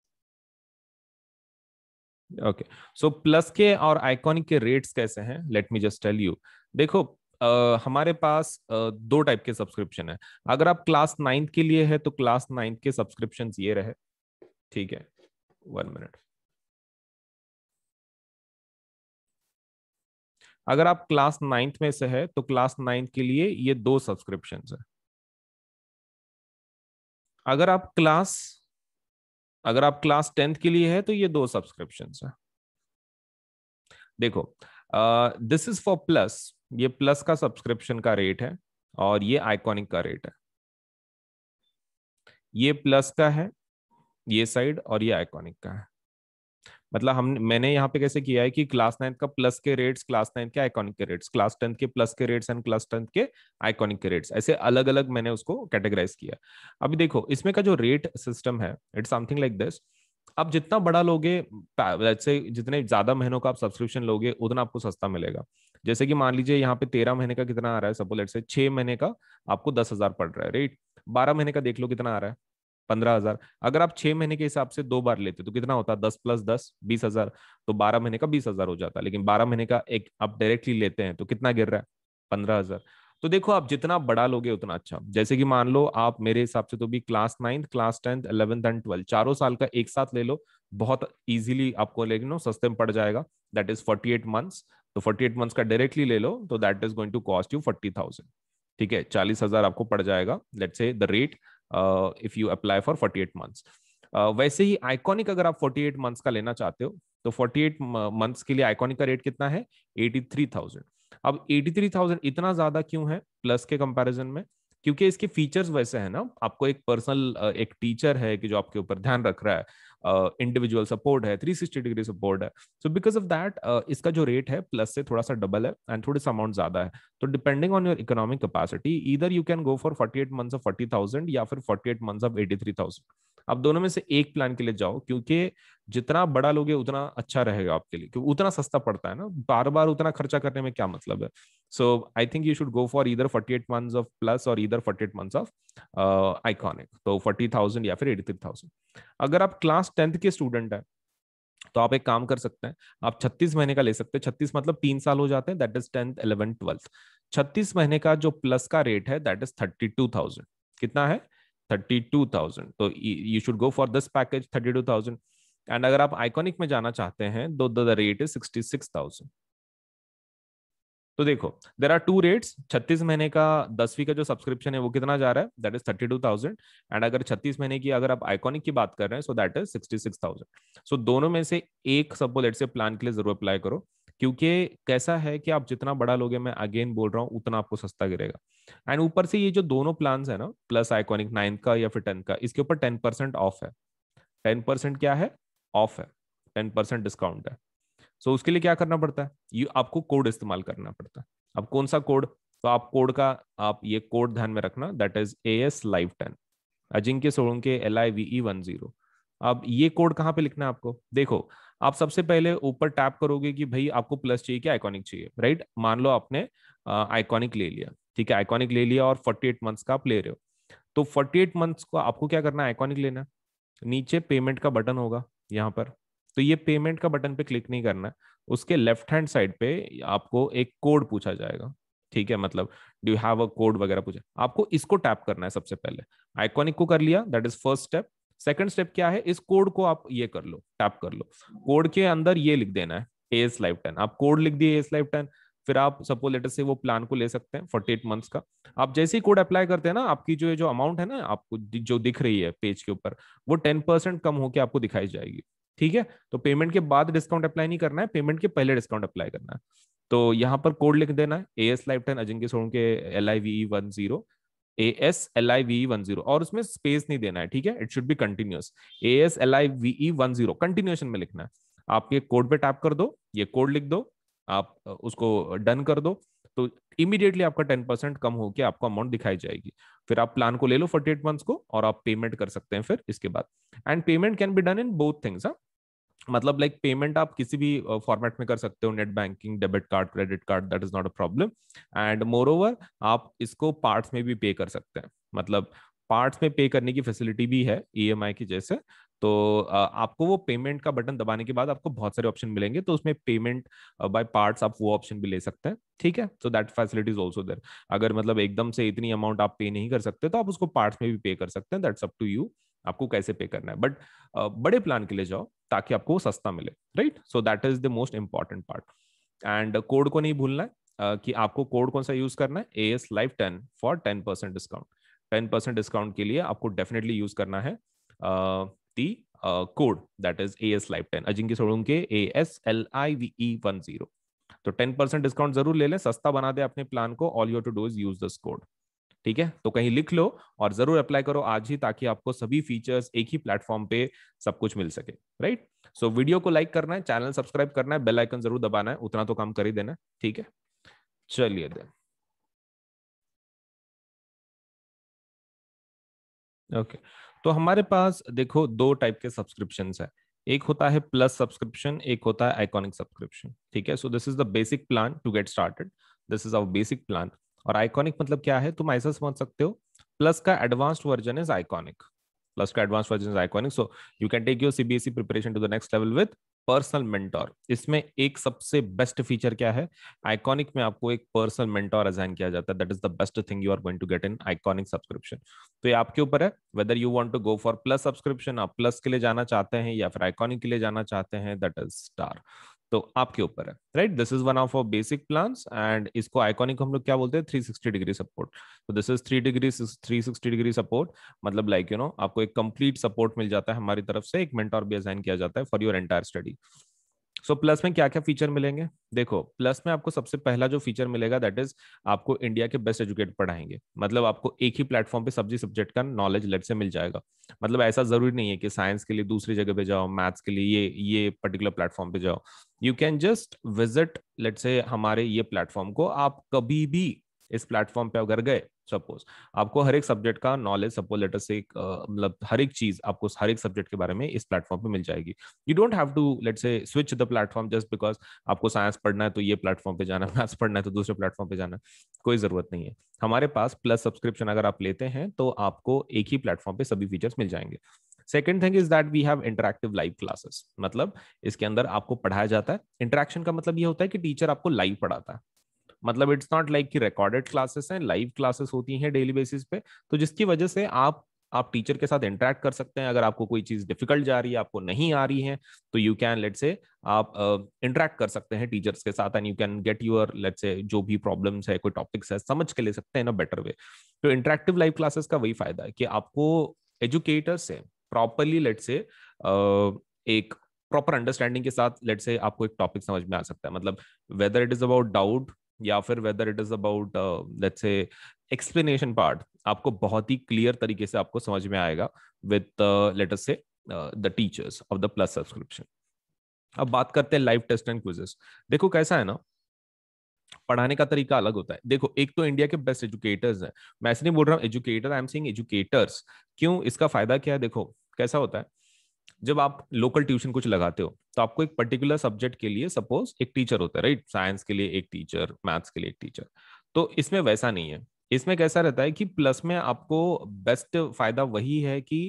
okay so plus के और आइकॉनिक के रेट्स कैसे हैं let me just tell you देखो Uh, हमारे पास uh, दो टाइप के सब्सक्रिप्शन है अगर आप क्लास नाइन्थ के लिए है तो क्लास नाइन्थ के सब्सक्रिप्शन ये रहे ठीक है वन मिनट अगर आप क्लास नाइन्थ में से है तो क्लास नाइन्थ के लिए ये दो सब्सक्रिप्शन है अगर आप क्लास अगर आप क्लास टेंथ के लिए है तो ये दो सब्सक्रिप्शन है देखो दिस इज फॉर प्लस ये प्लस का सब्सक्रिप्शन का रेट है और ये आइकॉनिक का रेट है ये प्लस का है ये साइड और ये आइकॉनिक का है मतलब हम मैंने यहाँ पे कैसे किया है कि क्लास नाइन्थ का प्लस के रेट्स क्लास नाइन्थ के आइकॉनिक के रेट्स क्लास टेंथ के प्लस के रेट्स एंड क्लास टेंथ के आइकॉनिक के रेट्स ऐसे अलग अलग मैंने उसको कैटेगराइज किया अभी देखो इसमें का जो रेट सिस्टम है इट्स समथिंग लाइक दिस अब जितना बड़ा लोगे जैसे जितने ज्यादा महीनों का आप सब्सक्रिप्शन लोगे उतना आपको सस्ता मिलेगा जैसे कि मान लीजिए यहाँ पे तेरह महीने का कितना आ रहा है सपोज लेट से छह महीने का आपको दस हजार पड़ रहा है रेट बारह महीने का देख लो कितना आ रहा है पंद्रह हजार अगर आप छह महीने के हिसाब से दो बार लेते तो कितना होता दस प्लस दस बीस हजार तो बारह महीने का बीस हजार हो जाता लेकिन बारह महीने का एक आप डायरेक्टली लेते हैं तो कितना गिर रहा है पंद्रह हजार तो देखो आप जितना बड़ा लोगे उतना अच्छा जैसे कि मान लो आप मेरे हिसाब से तो भी class ninth class tenth eleventh and twelfth चारों साल का एक साथ ले लो बहुत इजीली आपको लेकिन नो सस्ते में पड़ जाएगा that is forty eight months तो फोर्टी एट मंथ्स का डायरेक्टली ले लो तो that is going to cost you forty thousand ठीक है चालीस हजार आपको पड़ जाएगा let's say the rate if you apply for eight months वैसे ही आइकॉनिक अगर आप फोर्टी एट मंथ्स का लेना चाहते हो तो फोर्टी एट मंथ्स के लिए आइकॉनिक का रेट कितना है एटी थ्री थाउजेंड अब एटी थ्री थाउजेंड इतना ज्यादा क्यों है प्लस के कंपेरिजन में क्योंकि इसके फीचर्स वैसे है ना आपको एक पर्सनल एक टीचर है कि जो आपके ऊपर ध्यान रख रहा है इंडिविजुअल सपोर्ट है थ्री सिक्सटी डिग्री सपोर्ट है सो बिकॉज ऑफ दैट इसका जो रेट है प्लस से थोड़ा सा डबल है एंड थोड़ी सा अमाउंट ज्यादा है तो depending on your economic capacity इधर you can go for forty eight month of thousand या फिर forty eight month of thousand आप दोनों में से एक प्लान के लिए जाओ क्योंकि जितना बड़ा लोगे उतना अच्छा रहेगा आपके लिए क्योंकि उतना सस्ता पड़ता है ना बार बार उतना खर्चा करने में क्या मतलब है so I think you should go for इधर एट मंथ ऑफ प्लस और इधर एट मंथ ऑफ आइकॉनिक तो थाउजेंड या फिर थाउजेंड अगर आप क्लास टेंथ के स्टूडेंट है तो आप एक काम कर सकते हैं आप छत्तीस महीने का ले सकते हैं छत्तीस मतलब तीन साल हो जाते हैं that is tenth eleven twelfth छत्तीस महीने का जो प्लस का रेट है that is thirty two thousand कितना है 32,000 तो you should go for this package 32,000 and अगर आप आइकॉनिक में जाना चाहते हैं तो द रेट इज 66,000 तो देखो देर आर टू रेट्स 36 महीने का दसवीं का जो सब्सक्रिप्शन है वो कितना जा रहा है दैट इज 32,000 एंड अगर 36 महीने की अगर आप आइकॉनिक की बात कर रहे हैं सो दैट इज 66,000 सो दोनों में से एक सबको लेट से प्लान के लिए जरूर अप्लाई करो क्योंकि कैसा है कि आप जितना बड़ा लोगे मैं अगेन बोल रहा हूँ उतना आपको सस्ता गिरेगा एंड ऊपर से ये जो दोनों प्लान है ना प्लस आइकॉनिक नाइन्थ का या फिर टेंथ का इसके ऊपर टेन परसेंट ऑफ है टेन परसेंट क्या है ऑफ है टेन परसेंट डिस्काउंट है सो so, उसके लिए क्या करना पड़ता है ये आपको कोड इस्तेमाल करना पड़ता है अब कौन सा कोड तो आप कोड का आप ये कोड ध्यान में रखना that is A S live ten Ajinkya Solanke L I V E one zero अब ये कोड कहाँ पे लिखना है आपको देखो आप सबसे पहले ऊपर टैप करोगे कि भाई आपको प्लस चाहिए कि आइकॉनिक चाहिए राइट मान लो आपने आइकॉनिक ले लिया ठीक है आइकॉनिक ले लिया और 48 मंथ्स का आप ले रहे हो तो 48 मंथ्स को आपको क्या करना है आइकॉनिक लेना नीचे पेमेंट का बटन होगा यहाँ पर तो ये पेमेंट का बटन पे क्लिक नहीं करना उसके लेफ्ट हैंड साइड पे आपको एक कोड पूछा जाएगा ठीक है मतलब डू हैव अ कोड वगैरह पूछा आपको इसको टैप करना है सबसे पहले आइकॉनिक को कर लिया that is first step second step क्या है इस कोड को आप ये कर लो टैप कर लो कोड के अंदर ये लिख देना है एस लाइफ टेन आप कोड लिख दिए एस लाइफ टेन फिर आप सपोज लेटर से वो प्लान को ले सकते हैं फोर्टी एट मंथ्स का आप जैसे ही कोड अप्लाई करते हैं ना आपकी जो जो अमाउंट है ना आपको जो दिख रही है पेज के ऊपर वो टेन परसेंट कम होकर आपको दिखाई जाएगी ठीक है तो पेमेंट के बाद डिस्काउंट अप्लाई नहीं करना है पेमेंट के पहले डिस्काउंट अप्लाई करना है तो यहाँ पर कोड लिख देना है A S life ten Ajinkya सोन के L I V one zero A S L I V one zero और उसमें स्पेस नहीं देना है ठीक है it should be continuous A S L I V one zero continuation में लिखना है आप ये कोड पे टैप कर दो ये कोड लिख दो आप उसको डन कर दो तो इमीडिएटली आपका टेन परसेंट कम होकर आपको अमाउंट दिखाई जाएगी फिर आप प्लान को ले लो फोर्टी एट मंथ्स को और आप पेमेंट कर सकते हैं फिर इसके बाद and payment can be done in both things हाँ मतलब लाइक like पेमेंट आप किसी भी फॉर्मेट में कर सकते हो net banking debit card credit card that is not a problem and more moreover आप इसको पार्ट्स में भी पे कर सकते हैं मतलब पार्ट्स में पे करने की फैसिलिटी भी है ई e की जैसे तो आपको वो पेमेंट का बटन दबाने के बाद आपको बहुत सारे ऑप्शन मिलेंगे तो उसमें पेमेंट बाय पार्ट्स आप वो ऑप्शन भी ले सकते हैं ठीक है so that facility is also there अगर मतलब एकदम से इतनी अमाउंट आप पे नहीं कर सकते तो आप उसको पार्ट्स में भी पे कर सकते हैं दैट्स अप टू यू आपको कैसे पे करना है बट बड़े प्लान के लिए जाओ ताकि आपको सस्ता मिले right so that is the most important part and code को नहीं भूलना है कि आपको कोड कौन सा यूज करना है A S life ten for ten percent discount ten percent discount के लिए आपको डेफिनेटली यूज करना है the code that is A S life ten Ajinkya के A S L I V E one zero तो टेन परसेंट डिस्काउंट जरूर ले लें सस्ता बना दे अपने प्लान को all you to do is use this code ठीक है तो कहीं लिख लो और जरूर अप्लाई करो आज ही ताकि आपको सभी फीचर्स एक ही प्लेटफॉर्म पे सब कुछ मिल सके राइट सो so, वीडियो को लाइक करना है चैनल सब्सक्राइब करना है बेल आइकन जरूर दबाना है उतना तो काम कर ही देना ठीक है चलिए देन ओके तो हमारे पास देखो दो टाइप के सब्सक्रिप्शन है एक होता है प्लस सब्सक्रिप्शन एक होता है आइकॉनिक सब्सक्रिप्शन ठीक है so this is the basic plan to get started this is our basic plan और आइकॉनिक मतलब क्या है तुम ऐसा समझ सकते हो प्लस का advanced version is iconic plus का advance version is iconic so you can take your CBSE preparation to the next level with personal mentor इसमें एक सबसे बेस्ट फीचर क्या है आइकॉनिक में आपको एक पर्सनल मेंटोर असाइन किया जाता है that is the best thing you are going to get in iconic subscription तो ये आपके ऊपर है whether you want to go for plus subscription आप प्लस के लिए जाना चाहते हैं या फिर आइकॉनिक के लिए जाना चाहते हैं दैट इज स्टार तो आपके ऊपर है right this is one of our basic plan and इसको आइकॉनिक हम लोग क्या बोलते हैं थ्री सिक्सटी डिग्री सपोर्ट तो this is three degree three sixty degree support मतलब लाइक यू नो आपको एक कंप्लीट सपोर्ट मिल जाता है हमारी तरफ से एक मेंटोर भी असाइन किया जाता है for your entire study so plus में क्या क्या फीचर मिलेंगे देखो प्लस में आपको सबसे पहला जो फीचर मिलेगा दैट इज आपको इंडिया के बेस्ट एजुकेट पढ़ाएंगे मतलब आपको एक ही प्लेटफॉर्म पे सब्जी सब्जेक्ट का नॉलेज लेट से मिल जाएगा मतलब ऐसा जरूरी नहीं है कि साइंस के लिए दूसरी जगह पे जाओ मैथ्स के लिए ये ये पर्टिकुलर प्लेटफॉर्म पे जाओ you can just visit let's say हमारे ये प्लेटफॉर्म को आप कभी भी इस प्लेटफॉर्म पे अगर गए सपोज आपको हर एक सब्जेक्ट का नॉलेज सपोज लेटर से मतलब हर एक चीज आपको हर एक सब्जेक्ट के बारे में इस प्लेटफॉर्म पे मिल जाएगी you don't have to let's say switch the platform just because आपको साइंस पढ़ना है तो ये प्लेटफॉर्म पे जाना है मैथ्स पढ़ना है तो दूसरे प्लेटफॉर्म पे जाना कोई जरूरत नहीं है हमारे पास प्लस सब्सक्रिप्शन अगर आप लेते हैं तो आपको एक ही प्लेटफॉर्म पे सभी फीचर्स मिल जाएंगे second thing is that we have interactive live classes मतलब इसके अंदर आपको पढ़ाया जाता है इंटरेक्शन का मतलब ये होता है कि टीचर आपको लाइव पढ़ाता है मतलब इट्स नॉट लाइक कि रिकॉर्डेड क्लासेस हैं लाइव क्लासेस होती हैं डेली बेसिस पे तो जिसकी वजह से आप आप टीचर के साथ इंटरेक्ट कर सकते हैं अगर आपको कोई चीज डिफिकल्ट जा रही है आपको नहीं आ रही है तो यू कैन लेट से आप इंटरेक्ट uh, कर सकते हैं टीचर्स के साथ and you can get your let's से जो भी प्रॉब्लम्स है कोई टॉपिक्स है समझ के ले सकते हैं ना बेटर वे तो इंटरेक्टिव लाइव क्लासेस का वही फायदा है कि आपको एजुकेटर से प्रॉपरली लेट से एक प्रॉपर अंडरस्टैंडिंग के साथ लेट से आपको एक टॉपिक समझ में आ सकता है मतलब whether it is about doubt या फिर whether it is about let's say explanation part आपको बहुत ही क्लियर तरीके से आपको समझ में आएगा with let's say the teachers of the plus subscription अब बात करते हैं लाइव टेस्ट एंड क्विजेस देखो कैसा है ना पढ़ाने का तरीका अलग होता है देखो एक तो इंडिया के बेस्ट एजुकेटर्स हैं मैं ऐसे नहीं बोल रहा हूँ educator I am saying educators क्यों इसका फायदा क्या है देखो कैसा होता है जब आप लोकल ट्यूशन कुछ लगाते हो तो आपको एक पर्टिकुलर सब्जेक्ट के लिए सपोज एक टीचर होता है राइट साइंस के लिए एक टीचर मैथ्स के लिए एक टीचर तो इसमें वैसा नहीं है इसमें कैसा रहता है कि प्लस में आपको बेस्ट फायदा वही है कि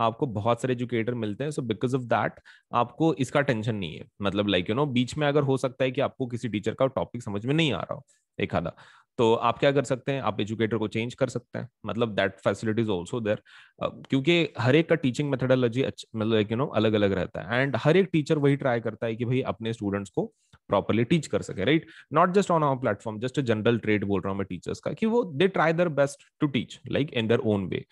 आपको बहुत सारे एजुकेटर मिलते हैं सो बिकॉज ऑफ दैट आपको इसका टेंशन नहीं है मतलब लाइक यू नो बीच में अगर हो सकता है कि आपको किसी टीचर का टॉपिक समझ में नहीं आ रहा हो एक आधा तो आप क्या कर सकते हैं आप एजुकेटर को चेंज कर सकते हैं मतलब that facility is also there क्योंकि हर एक का टीचिंग मेथडोलॉजी मतलब यू नो अलग अलग रहता है एंड हर एक टीचर वही ट्राई करता है कि भाई अपने स्टूडेंट्स को प्रॉपरली टीच कर सके right not just on our platform just general trade बोल रहा हूँ मैं टीचर्स का कि वो दे try their best to teach like in their own way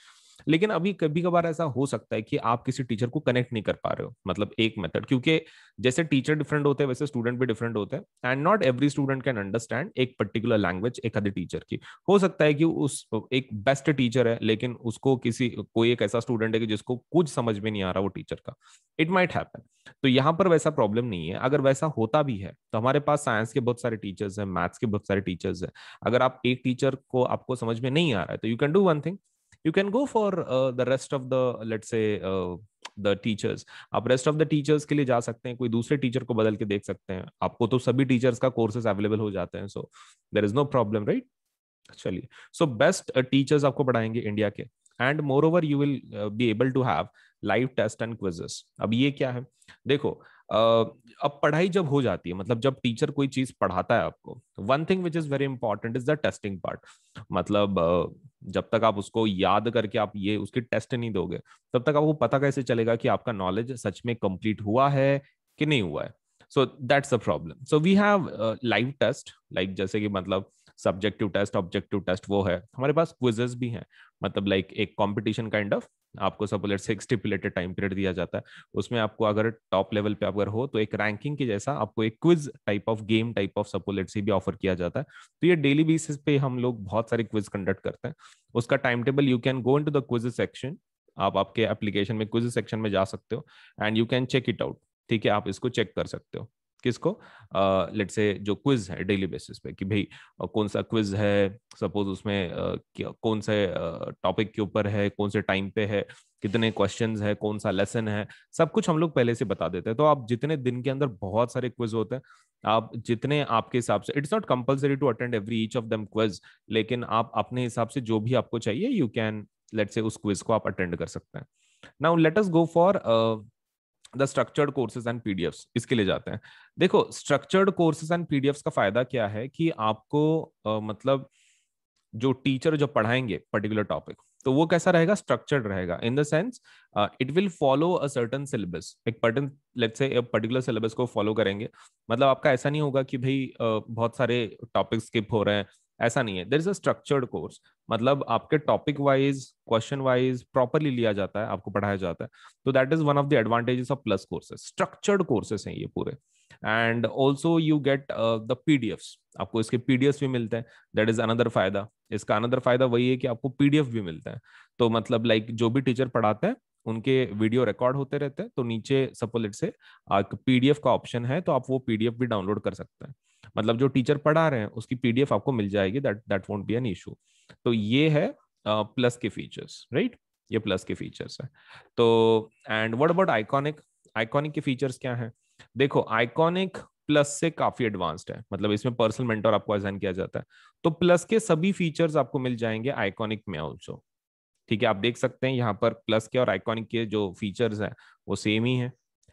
लेकिन अभी कभी कभार ऐसा हो सकता है कि आप किसी टीचर को कनेक्ट नहीं कर पा रहे हो मतलब एक मेथड क्योंकि जैसे टीचर डिफरेंट होते हैं वैसे स्टूडेंट भी डिफरेंट होते हैं and not every student can understand एक पर्टिकुलर लैंग्वेज एक अदर टीचर की हो सकता है कि उस एक बेस्ट टीचर है लेकिन उसको किसी कोई एक ऐसा स्टूडेंट है कि जिसको कुछ समझ में नहीं आ रहा वो टीचर का इट माइट हैपन तो यहाँ पर वैसा प्रॉब्लम नहीं है अगर वैसा होता भी है तो हमारे पास साइंस के बहुत सारे टीचर्स हैं मैथ्स के बहुत सारे टीचर्स हैं अगर आप एक टीचर को आपको समझ में नहीं आ रहा है तो you can do one thing you can go for uh, the rest of the let's say the uh, teachers आप रेस्ट ऑफ द टीचर्स के लिए जा सकते हैं कोई दूसरे टीचर को बदल के देख सकते हैं आपको तो सभी टीचर्स का कोर्सेज अवेलेबल हो जाते हैं so there is no problem right चलिए सो बेस्ट टीचर्स आपको पढ़ाएंगे इंडिया के and more moreover you will be able to have live test and quizzes अब ये क्या है देखो अब पढ़ाई जब हो जाती है मतलब जब टीचर कोई चीज पढ़ाता है आपको one thing which is very important is the testing part मतलब जब तक आप उसको याद करके आप ये उसकी टेस्ट नहीं दोगे तब तक आपको पता कैसे चलेगा कि आपका नॉलेज सच में कंप्लीट हुआ है कि नहीं हुआ है so that's a problem so we have live test like जैसे कि मतलब सब्जेक्टिव टेस्ट ऑब्जेक्टिव टेस्ट वो है हमारे पास क्विजेस भी हैं मतलब लाइक like, एक कॉम्पिटिशन काइंड ऑफ आपको सपोलेट से एक स्टिपुलेटेड टाइम पीरियड दिया जाता है उसमें आपको अगर टॉप लेवल पे अगर हो तो एक रैंकिंग के जैसा आपको एक quiz type of game type of suppose let's say भी ऑफर किया जाता है तो ये डेली बेसिस पे हम लोग बहुत सारे क्विज कंडक्ट करते हैं उसका time table you can go in the quiz section आप आपके एप्लीकेशन में क्विज सेक्शन में जा सकते हो and you can check it out ठीक है आप इसको चेक कर सकते हो किसको लेट uh, से जो क्विज है डेली बेसिस पे कि भाई कौन सा क्विज है सपोज उसमें uh, कौन से टॉपिक uh, के ऊपर है कौन से टाइम पे है कितने क्वेश्चन है कौन सा लेसन है सब कुछ हम लोग पहले से बता देते हैं तो आप जितने दिन के अंदर बहुत सारे क्विज होते हैं आप जितने आपके हिसाब से it's not compulsory to attend every each of them quiz लेकिन आप अपने हिसाब से जो भी आपको चाहिए यू कैन लेट से उस क्विज को आप अटेंड कर सकते हैं now let us go for the structured courses and PDFs इसके लिए जाते हैं देखो स्ट्रक्चर्ड कोर्सेज एंड पीडीएफ्स का फायदा क्या है कि आपको uh, मतलब जो टीचर जो पढ़ाएंगे पर्टिकुलर टॉपिक तो वो कैसा रहेगा स्ट्रक्चर्ड रहेगा in the sense it will follow a certain syllabus एक पर्टन लेट से पर्टिकुलर सिलेबस को फॉलो करेंगे मतलब आपका ऐसा नहीं होगा कि भाई uh, बहुत सारे टॉपिक स्किप हो रहे हैं ऐसा नहीं है there is a structured course मतलब आपके topic wise question wise properly लिया जाता है आपको पढ़ाया जाता है तो that is one of the advantages of plus courses structured courses हैं ये पूरे and also you get the PDF आपको इसके पीडीएफ भी मिलते हैं दैट इज अनदर फायदा इसका अनदर फायदा वही है कि आपको पीडीएफ भी मिलता है तो मतलब लाइक like, जो भी टीचर पढ़ाते हैं उनके वीडियो रिकॉर्ड होते रहते हैं तो नीचे सपोज से पीडीएफ का ऑप्शन है तो आप वो पीडीएफ भी डाउनलोड कर सकते हैं मतलब जो टीचर पढ़ा रहे हैं उसकी पीडीएफ आपको मिल जाएगी that that won't be an issue तो ये है प्लस के फीचर्स राइट ये प्लस के फीचर्स है तो and what about iconic iconic के फीचर्स क्या है देखो आइकॉनिक प्लस से काफी एडवांस्ड है मतलब इसमें पर्सनल मेंटर आपको असाइन किया जाता है तो प्लस के सभी फीचर्स आपको मिल जाएंगे आइकॉनिक में ऑल्सो ठीक है आप देख सकते हैं यहाँ पर प्लस के और आइकॉनिक के जो फीचर्स हैं वो सेम ही है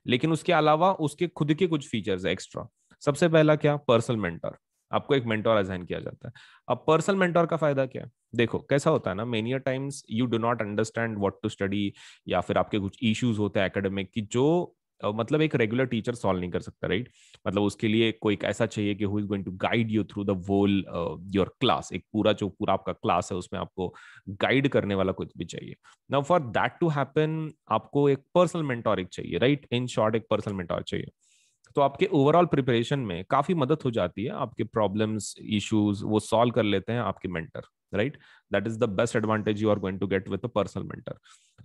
लेकिन उसके अलावा उसके खुद के कुछ फीचर्स है एक्स्ट्रा सबसे पहला क्या पर्सनल मेंटर आपको एक मेंटोर असाइन किया जाता है अब पर्सनल मेंटोर का फायदा क्या है देखो कैसा होता है ना many times you do not understand what to study या फिर आपके कुछ इश्यूज होते हैं एकेडमिक की जो मतलब एक रेगुलर टीचर सॉल्व नहीं कर सकता राइट मतलब उसके लिए कोई ऐसा चाहिए कि who is going to guide you through the whole your class एक पूरा जो पूरा आपका क्लास है उसमें आपको गाइड करने वाला कुछ भी चाहिए now for that to happen आपको एक पर्सनल मेंटोरिक चाहिए राइट इन शॉर्ट एक पर्सनल मेंटोर चाहिए तो आपके ओवरऑल प्रिपरेशन में काफी मदद हो जाती है आपके प्रॉब्लम्स इश्यूज वो सॉल्व कर लेते हैं आपके mentor right that is the best advantage you are going to get with a personal mentor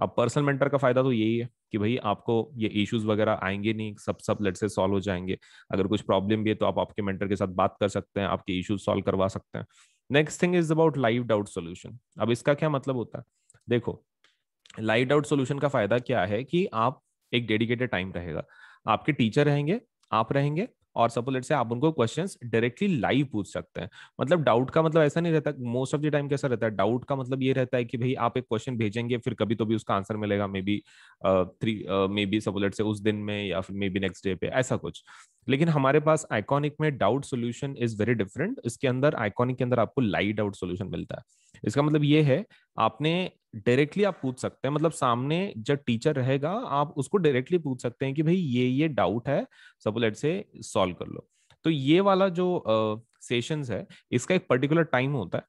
अब पर्सनल मेंटर का फायदा तो यही है कि भाई आपको ये इश्यूज वगैरह आएंगे नहीं सब सब लेट से सॉल्व हो जाएंगे अगर कुछ प्रॉब्लम भी है तो आप आपके मेंटर के साथ बात कर सकते हैं आपके इश्यूज सॉल्व करवा सकते हैं next thing is about live doubt solution अब इसका क्या मतलब होता है देखो लाइव डाउट सोल्यूशन का फायदा क्या है कि आप एक डेडिकेटेड टाइम रहेगा आपके टीचर रहेंगे आप रहेंगे और सपोज लेट से आप उनको क्वेश्चन डायरेक्टली लाइव पूछ सकते हैं मतलब डाउट का मतलब ऐसा नहीं रहता मोस्ट ऑफ द टाइम कैसा रहता है डाउट का मतलब ये रहता है कि भाई आप एक क्वेश्चन भेजेंगे फिर कभी तो भी उसका आंसर मिलेगा maybe three maybe suppose late say उस दिन में या फिर मे बी नेक्स्ट डे पे ऐसा कुछ लेकिन हमारे पास आइकॉनिक में doubt solution is very different इसके अंदर आइकॉनिक के अंदर आपको लाइव डाउट सोल्यूशन मिलता है इसका मतलब ये है आपने डायरेक्टली आप पूछ सकते हैं मतलब सामने जब टीचर रहेगा आप उसको डायरेक्टली पूछ सकते हैं कि भाई ये ये डाउट है सब लेट से सॉल्व कर लो तो ये वाला जो सेशंस uh, है इसका एक पर्टिकुलर टाइम होता है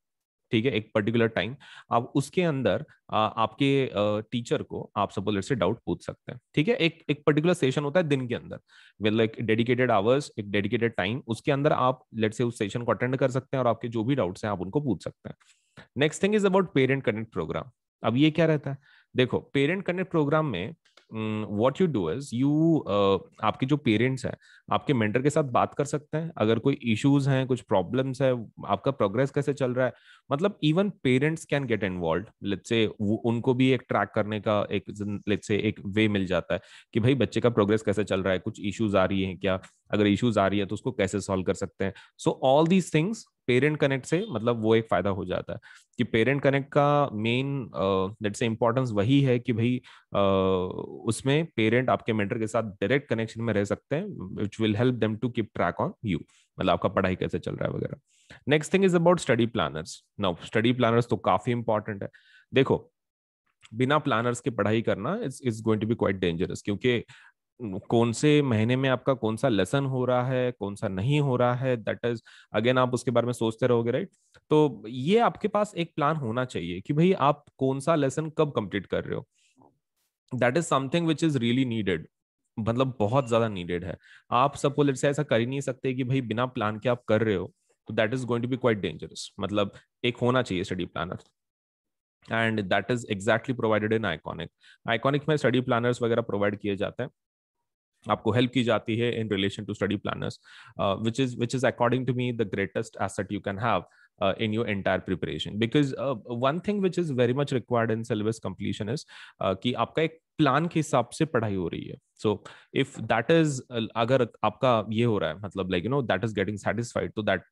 ठीक है एक पर्टिकुलर टाइम आप उसके अंदर आ, आपके टीचर को आप सपोज से डाउट पूछ सकते हैं ठीक है एक एक पर्टिकुलर सेशन होता है दिन के अंदर विद लाइक डेडिकेटेड आवर्स एक डेडिकेटेड टाइम उसके अंदर आप लेट से उस सेशन को अटेंड कर सकते हैं और आपके जो भी डाउट्स हैं आप उनको पूछ सकते हैं next thing is about parent connect program अब ये क्या रहता है देखो पेरेंट कनेक्ट प्रोग्राम में what you do is you आपके जो पेरेंट्स हैं आपके मेंटर के साथ बात कर सकते हैं अगर कोई इश्यूज हैं कुछ प्रॉब्लम्स है आपका प्रोग्रेस कैसे चल रहा है मतलब even parents can get involve let's say उनको भी एक ट्रैक करने का एक लेट्स से एक वे मिल जाता है कि भाई बच्चे का प्रोग्रेस कैसे चल रहा है कुछ इश्यूज आ रही है क्या अगर इश्यूज आ रही है तो उसको कैसे सॉल्व कर सकते हैं so all these things parent connect से मतलब वो एक फायदा हो जाता है कि पेरेंट कनेक्ट का मेन लेट्स से इंपॉर्टेंस वही है कि भाई uh, उसमें पेरेंट आपके मेंटर के साथ डायरेक्ट कनेक्शन में रह सकते हैं which will help them to keep track on you मतलब आपका पढ़ाई कैसे चल रहा है वगैरह next thing is about study planners now study planners तो काफी इंपॉर्टेंट है देखो बिना प्लानर्स के पढ़ाई करना is is going to be quite dangerous क्योंकि कौन से महीने में आपका कौन सा लेसन हो रहा है कौन सा नहीं हो रहा है दैट इज अगेन आप उसके बारे में सोचते रहोगे राइट तो ये आपके पास एक प्लान होना चाहिए कि भाई आप कौन सा लेसन कब कंप्लीट कर रहे हो that is something which is really needed मतलब बहुत ज्यादा नीडेड है आप सबको लेट से ऐसा कर ही नहीं सकते कि भाई बिना प्लान के आप कर रहे हो तो that is going to be quite dangerous मतलब एक होना चाहिए study planner and that is exactly provided in iconic iconic में स्टडी प्लानर्स वगैरह प्रोवाइड किए जाते हैं आपको हेल्प की जाती है in relation to study planners which is which is according to me the greatest asset you can have in in entire preparation because one thing which is very much required in syllabus completion is कि आपका एक plan के हिसाब से पढ़ाई हो रही है सो इफ दैट इज अगर आपका ये हो रहा है मतलब like you know that is getting satisfied तो that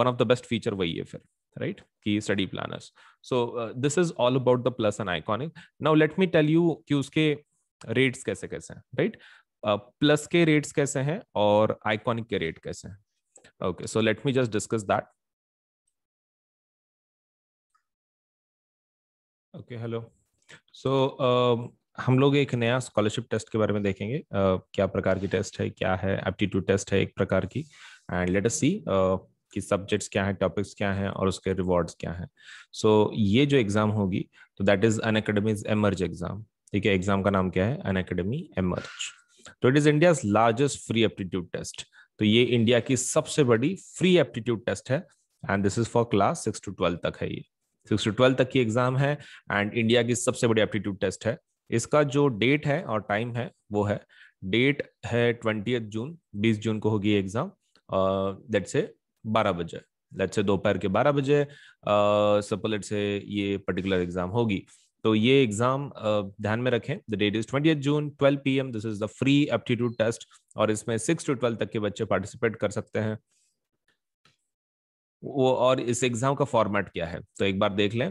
one of the best feature वही है फिर राइट कि study planners so this is all about the plus and iconic now let me tell you कि उसके रेट्स कैसे कैसे हैं राइट प्लस uh, के रेट्स कैसे हैं और आइकॉनिक के रेट कैसे हैं okay so let me just discuss that okay hello so हम लोग एक नया स्कॉलरशिप टेस्ट के बारे में देखेंगे uh, क्या प्रकार की टेस्ट है क्या है एप्टीट्यूड टेस्ट है एक प्रकार की एंड लेट अस सी कि सब्जेक्ट्स क्या है टॉपिक्स क्या है और उसके रिवॉर्ड्स क्या है सो so, ये जो एग्ज़ाम होगी तो that is Unacademy's emerge exam ठीक है एग्ज़ाम का नाम क्या है अन अकेडमी एमर्ज तो it is India largest free aptitude test तो ये इंडिया की सबसे बड़ी फ्री एप्टीट्यूड टेस्ट है and this is for class six to twelve तक है ये सिक्स टू ट्वेल्व तक की एग्ज़ाम है एंड इंडिया की सबसे बड़ी एप्टीट्यूड टेस्ट है इसका जो डेट है और टाइम है वो है डेट है ट्वेंटी जून बीस जून को होगी एग्जाम लेट से बारह बजे लेट से दोपहर के बारह बजे सपोज लेट से ये पर्टिकुलर एग्जाम होगी तो ये एग्जाम ध्यान में रखें the date is twenty June twelve P M this is the free aptitude test और इसमें सिक्स टू ट्वेल्व तक के बच्चे पार्टिसिपेट कर सकते हैं वो और इस एग्जाम का फॉर्मेट क्या है तो एक बार देख लें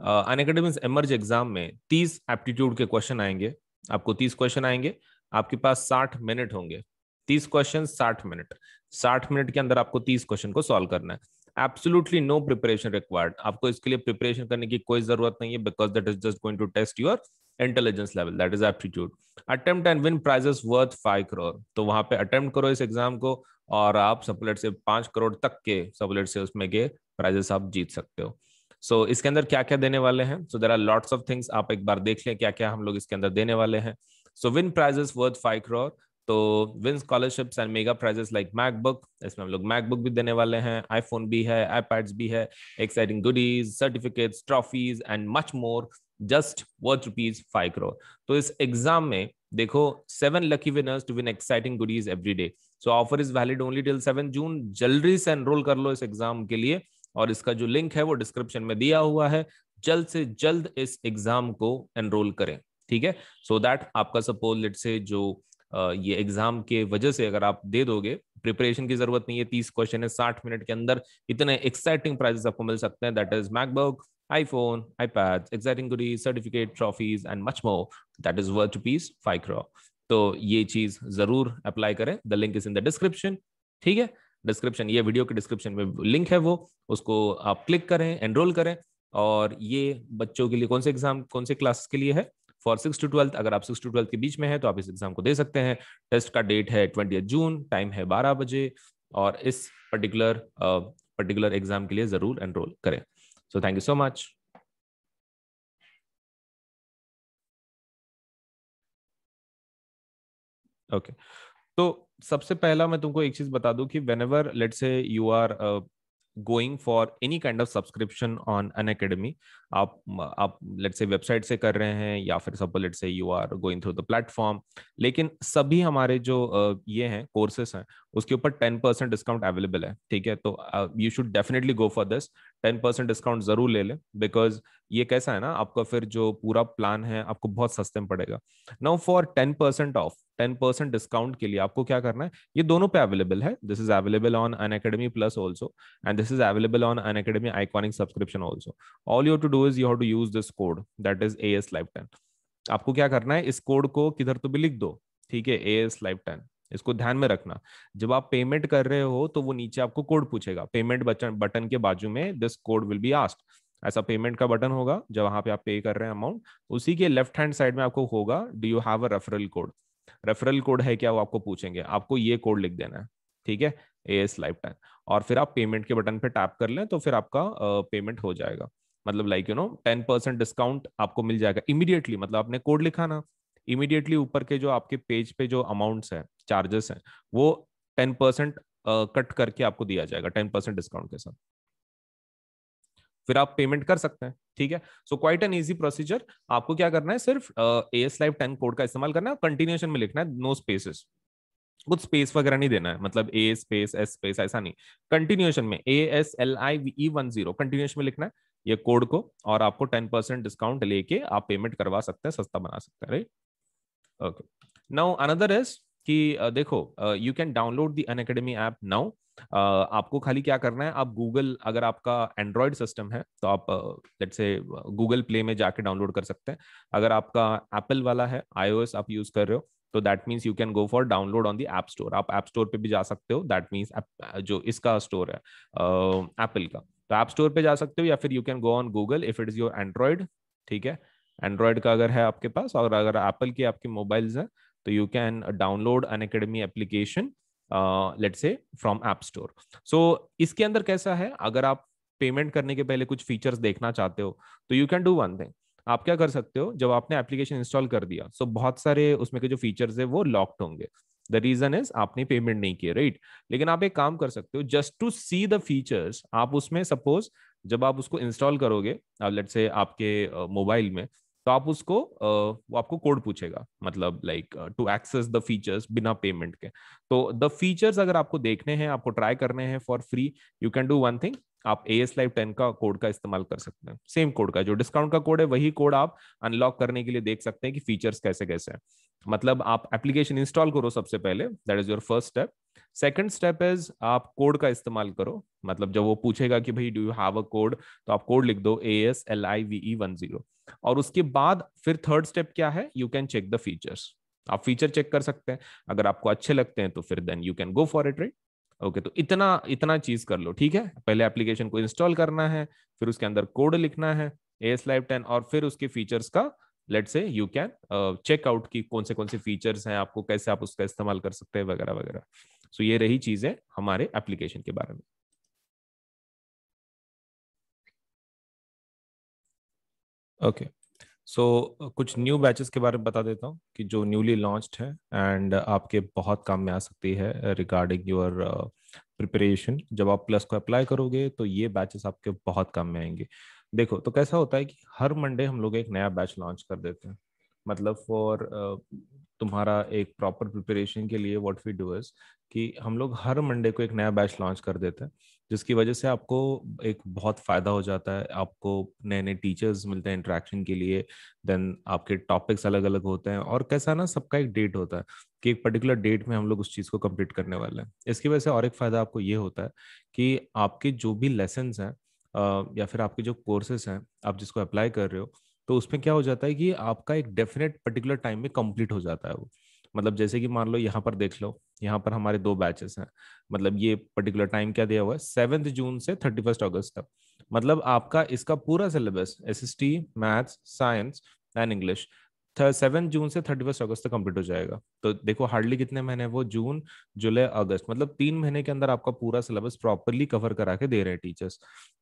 अन एकेडमिक एमर्ज एग्जाम में तीस एप्टीट्यूड के क्वेश्चन आएंगे आपको तीस क्वेश्चन आएंगे आपके पास साठ मिनट होंगे तीस क्वेश्चन साठ मिनट साठ मिनट के अंदर आपको तीस क्वेश्चन को सॉल्व करना है एब्सोल्युटली नो प्रिपरेशन रिक्वायर्ड आपको इसके लिए प्रिपरेशन करने की कोई जरूरत नहीं है because that is just going to test your intelligence level that is aptitude attempt and win prizes worth five crore तो वहां पे अटेम्प्ट करो इस एग्जाम को और आप सपोलेट से पांच करोड़ तक के सपोलेट से उसमें के प्राइजेस आप जीत सकते हो सो so, इसके अंदर क्या क्या देने वाले हैं so there are lots of things आप एक बार देख लें क्या क्या हम लोग इसके अंदर देने वाले हैं so win prizes worth five crore तो win scholarships and mega prizes like MacBook इसमें हम लोग मैकबुक भी देने वाले हैं आईफोन भी है आईपैड्स भी है exciting goodies certificates trophies and much more just worth rupees five crore तो इस एग्जाम में देखो seven lucky winners to win exciting goodies every day so offer is valid only till seven June जल्दी से एनरोल कर लो इस एग्जाम के लिए और इसका जो लिंक है वो डिस्क्रिप्शन में दिया हुआ है जल्द से जल्द इस एग्जाम को एनरोल करें ठीक है सो so दैट आपका सपोज लेट से जो ये एग्जाम के वजह से अगर आप दे दोगे प्रिपरेशन की जरूरत नहीं है तीस क्वेश्चन है साठ मिनट के अंदर इतने एक्साइटिंग प्राइजेस आपको मिल सकते हैं that is MacBook iPhone, iPads, exciting goodies, certificate, trophies, and much more. That is worth rupees five crore. तो ये चीज जरूर अप्लाई करें the link is in the description ठीक है डिस्क्रिप्शन ये वीडियो के डिस्क्रिप्शन में लिंक है वो उसको आप क्लिक करें एनरोल करें और ये बच्चों के लिए कौन से एग्जाम कौन से क्लास के लिए है फॉर सिक्स टू ट्वेल्थ अगर आप सिक्स टू ट्वेल्थ के बीच में है तो आप इस एग्जाम को दे सकते हैं टेस्ट का डेट है ट्वेंटी जून टाइम है बारह बजे और इस पर्टिकुलर पर्टिकुलर एग्जाम के लिए जरूर एनरोल करें so thank you so much okay तो सबसे पहला मैं तुमको एक चीज बता दूं कि whenever let's say you are going for any kind of subscription on Unacademy आप आप लेट से वेबसाइट से कर रहे हैं या फिर suppose late say you are going through the platform लेकिन सभी हमारे जो ये हैं कोर्सेस हैं उसके ऊपर टेन परसेंट डिस्काउंट अवेलेबल है ठीक है तो you should definitely go for this ten percent discount जरूर ले लें बिकॉज ये कैसा है ना आपका फिर जो पूरा प्लान है आपको बहुत सस्ते में पड़ेगा now for ten percent off ten percent discount के लिए आपको क्या करना है ये दोनों पे अवेलेबल है this is available on Unacademy plus also and this is available on Unacademy iconic subscription also all you to do is you you to use this code that is A S life ten आपको क्या करना है इस code को किधर तो भी लिख दो ठीक है ए एस लाइफ टेन इसको ध्यान में रखना जब आप पेमेंट कर रहे हो तो वो नीचे आपको कोड पूछेगा पेमेंट बटन बटन के बाजू में दिस कोड विल बी आस्ट ऐसा पेमेंट का बटन होगा जब वहां पे आप पे कर रहे हैं अमाउंट उसी के लेफ्ट हैंड साइड में आपको होगा do you have a referral code referral code है क्या वो आपको पूछेंगे आपको ये कोड लिख देना है ठीक है ए एस लाइफ टाइम और फिर आप पेमेंट के बटन पे टैप कर लें तो फिर आपका पेमेंट हो जाएगा मतलब like you know ten percent discount आपको मिल जाएगा इमीडिएटली मतलब आपने कोड लिखा ना इमीडिएटली ऊपर के जो आपके पेज पे जो अमाउंट्स है चार्जेस हैं वो टेन परसेंट कट करके आपको दिया जाएगा टेन परसेंट डिस्काउंट के साथ फिर आप पेमेंट कर सकते हैं ठीक है so quite an easy procedure आपको क्या करना है सिर्फ A S live ten code का इस्तेमाल करना है कंटिन्यूशन में लिखना है नो स्पेसेस कुछ स्पेस वगैरह नहीं देना है मतलब ए स्पेस एस स्पेस ऐसा नहीं कंटिन्यूएशन में A S L I V one zero continuation में लिखना है ये कोड को और आपको टेन परसेंट डिस्काउंट लेके आप पेमेंट करवा सकते हैं सस्ता बना सकते हैं right okay now another is कि देखो you can download the Unacademy app now आपको खाली क्या करना है आप गूगल अगर आपका एंड्रॉयड सिस्टम है तो आप लेट से गूगल प्ले में जाके डाउनलोड कर सकते हैं अगर आपका एप्पल वाला है आईओएस आप यूज कर रहे हो तो that means you can go for download on the app store आप ऐप स्टोर पे भी जा सकते हो दैट मीन्स जो इसका स्टोर है एप्पल का तो ऐप स्टोर पे जा सकते हो या फिर you can go on Google if it is your Android ठीक है एंड्रॉयड का अगर है आपके पास और अगर एप्पल की आपके मोबाइल्स हैं तो you can download Unacademy application let's say from app store so इसके अंदर कैसा है अगर आप पेमेंट करने के पहले कुछ फीचर्स देखना चाहते हो तो you can do one thing आप क्या कर सकते हो जब आपने एप्लीकेशन इंस्टॉल कर दिया सो so बहुत सारे उसमें के जो फीचर्स है वो लॉक्ड होंगे द रीजन इज आपने पेमेंट नहीं किया राइट right? लेकिन आप एक काम कर सकते हो just to see the features आप उसमें सपोज जब आप उसको इंस्टॉल करोगे लेट से आपके मोबाइल में तो आप उसको वो आपको कोड पूछेगा मतलब like to access the features बिना पेमेंट के तो द फीचर्स अगर आपको देखने हैं आपको ट्राई करने हैं for free you can do one thing आप ए एस लाइव टेन का कोड का इस्तेमाल कर सकते हैं सेम कोड का जो डिस्काउंट का कोड है वही कोड आप अनलॉक करने के लिए देख सकते हैं कि फीचर्स कैसे कैसे हैं मतलब आप एप्लीकेशन इंस्टॉल करो सबसे पहले that is your first step second step is आप कोड का इस्तेमाल करो मतलब जब वो पूछेगा कि भाई do you have a code तो आप कोड लिख दो A S L I V E one zero और उसके बाद फिर थर्ड स्टेप क्या है you can check the features आप फीचर चेक कर सकते हैं अगर आपको अच्छे लगते हैं तो फिर then you can go for it right okay okay, तो इतना इतना चीज कर लो ठीक है पहले एप्लीकेशन को इंस्टॉल करना है फिर उसके अंदर कोड लिखना है एस लाइव टेन और फिर उसके फीचर्स का late say you can checkout की कौन से कौन से फीचर्स हैं आपको कैसे आप उसका इस्तेमाल कर सकते हैं वगैरह वगैरह सो ये रही चीजें हमारे एप्लीकेशन के बारे में ओके okay. सो so, कुछ न्यू बैचेस के बारे में बता देता हूँ कि जो न्यूली लॉन्च्ड है एंड आपके बहुत काम में आ सकती है रिगार्डिंग योर प्रिपरेशन जब आप प्लस को अप्लाई करोगे तो ये बैचेस आपके बहुत काम में आएंगे देखो तो कैसा होता है कि हर मंडे हम लोग एक नया बैच लॉन्च कर देते हैं मतलब फॉर तुम्हारा एक प्रॉपर प्रिपरेशन के लिए व्हाट वी डू इज कि हम लोग हर मंडे को एक नया बैच लॉन्च कर देते हैं जिसकी वजह से आपको एक बहुत फ़ायदा हो जाता है आपको नए नए टीचर्स मिलते हैं इंट्रैक्शन के लिए देन आपके टॉपिक्स अलग अलग होते हैं और कैसा ना सबका एक डेट होता है कि एक पर्टिकुलर डेट में हम लोग उस चीज़ को कंप्लीट करने वाले हैं इसकी वजह से और एक फ़ायदा आपको ये होता है कि आपके जो भी लेसन हैं या फिर आपके जो कोर्सेस हैं आप जिसको अप्लाई कर रहे हो तो उसमें क्या हो जाता है कि आपका एक डेफिनेट पर्टिकुलर टाइम में कंप्लीट हो जाता है वो मतलब जैसे कि मान लो यहाँ पर देख लो यहाँ पर हमारे दो बैचेस हैं मतलब ये पर्टिकुलर टाइम क्या दिया हुआ है सेवेंथ जून से थर्टी फर्स्ट अगस्त तक मतलब आपका इसका पूरा syllabus S S T maths science and English seven June से थर्टी फर्स्ट अगस्त तक कंप्लीट हो जाएगा तो देखो हार्डली कितने महीने वो जून जुलाई अगस्त मतलब तीन महीने के अंदर आपका पूरा सिलेबस प्रॉपरली कवर करा के दे रहे हैं टीचर्स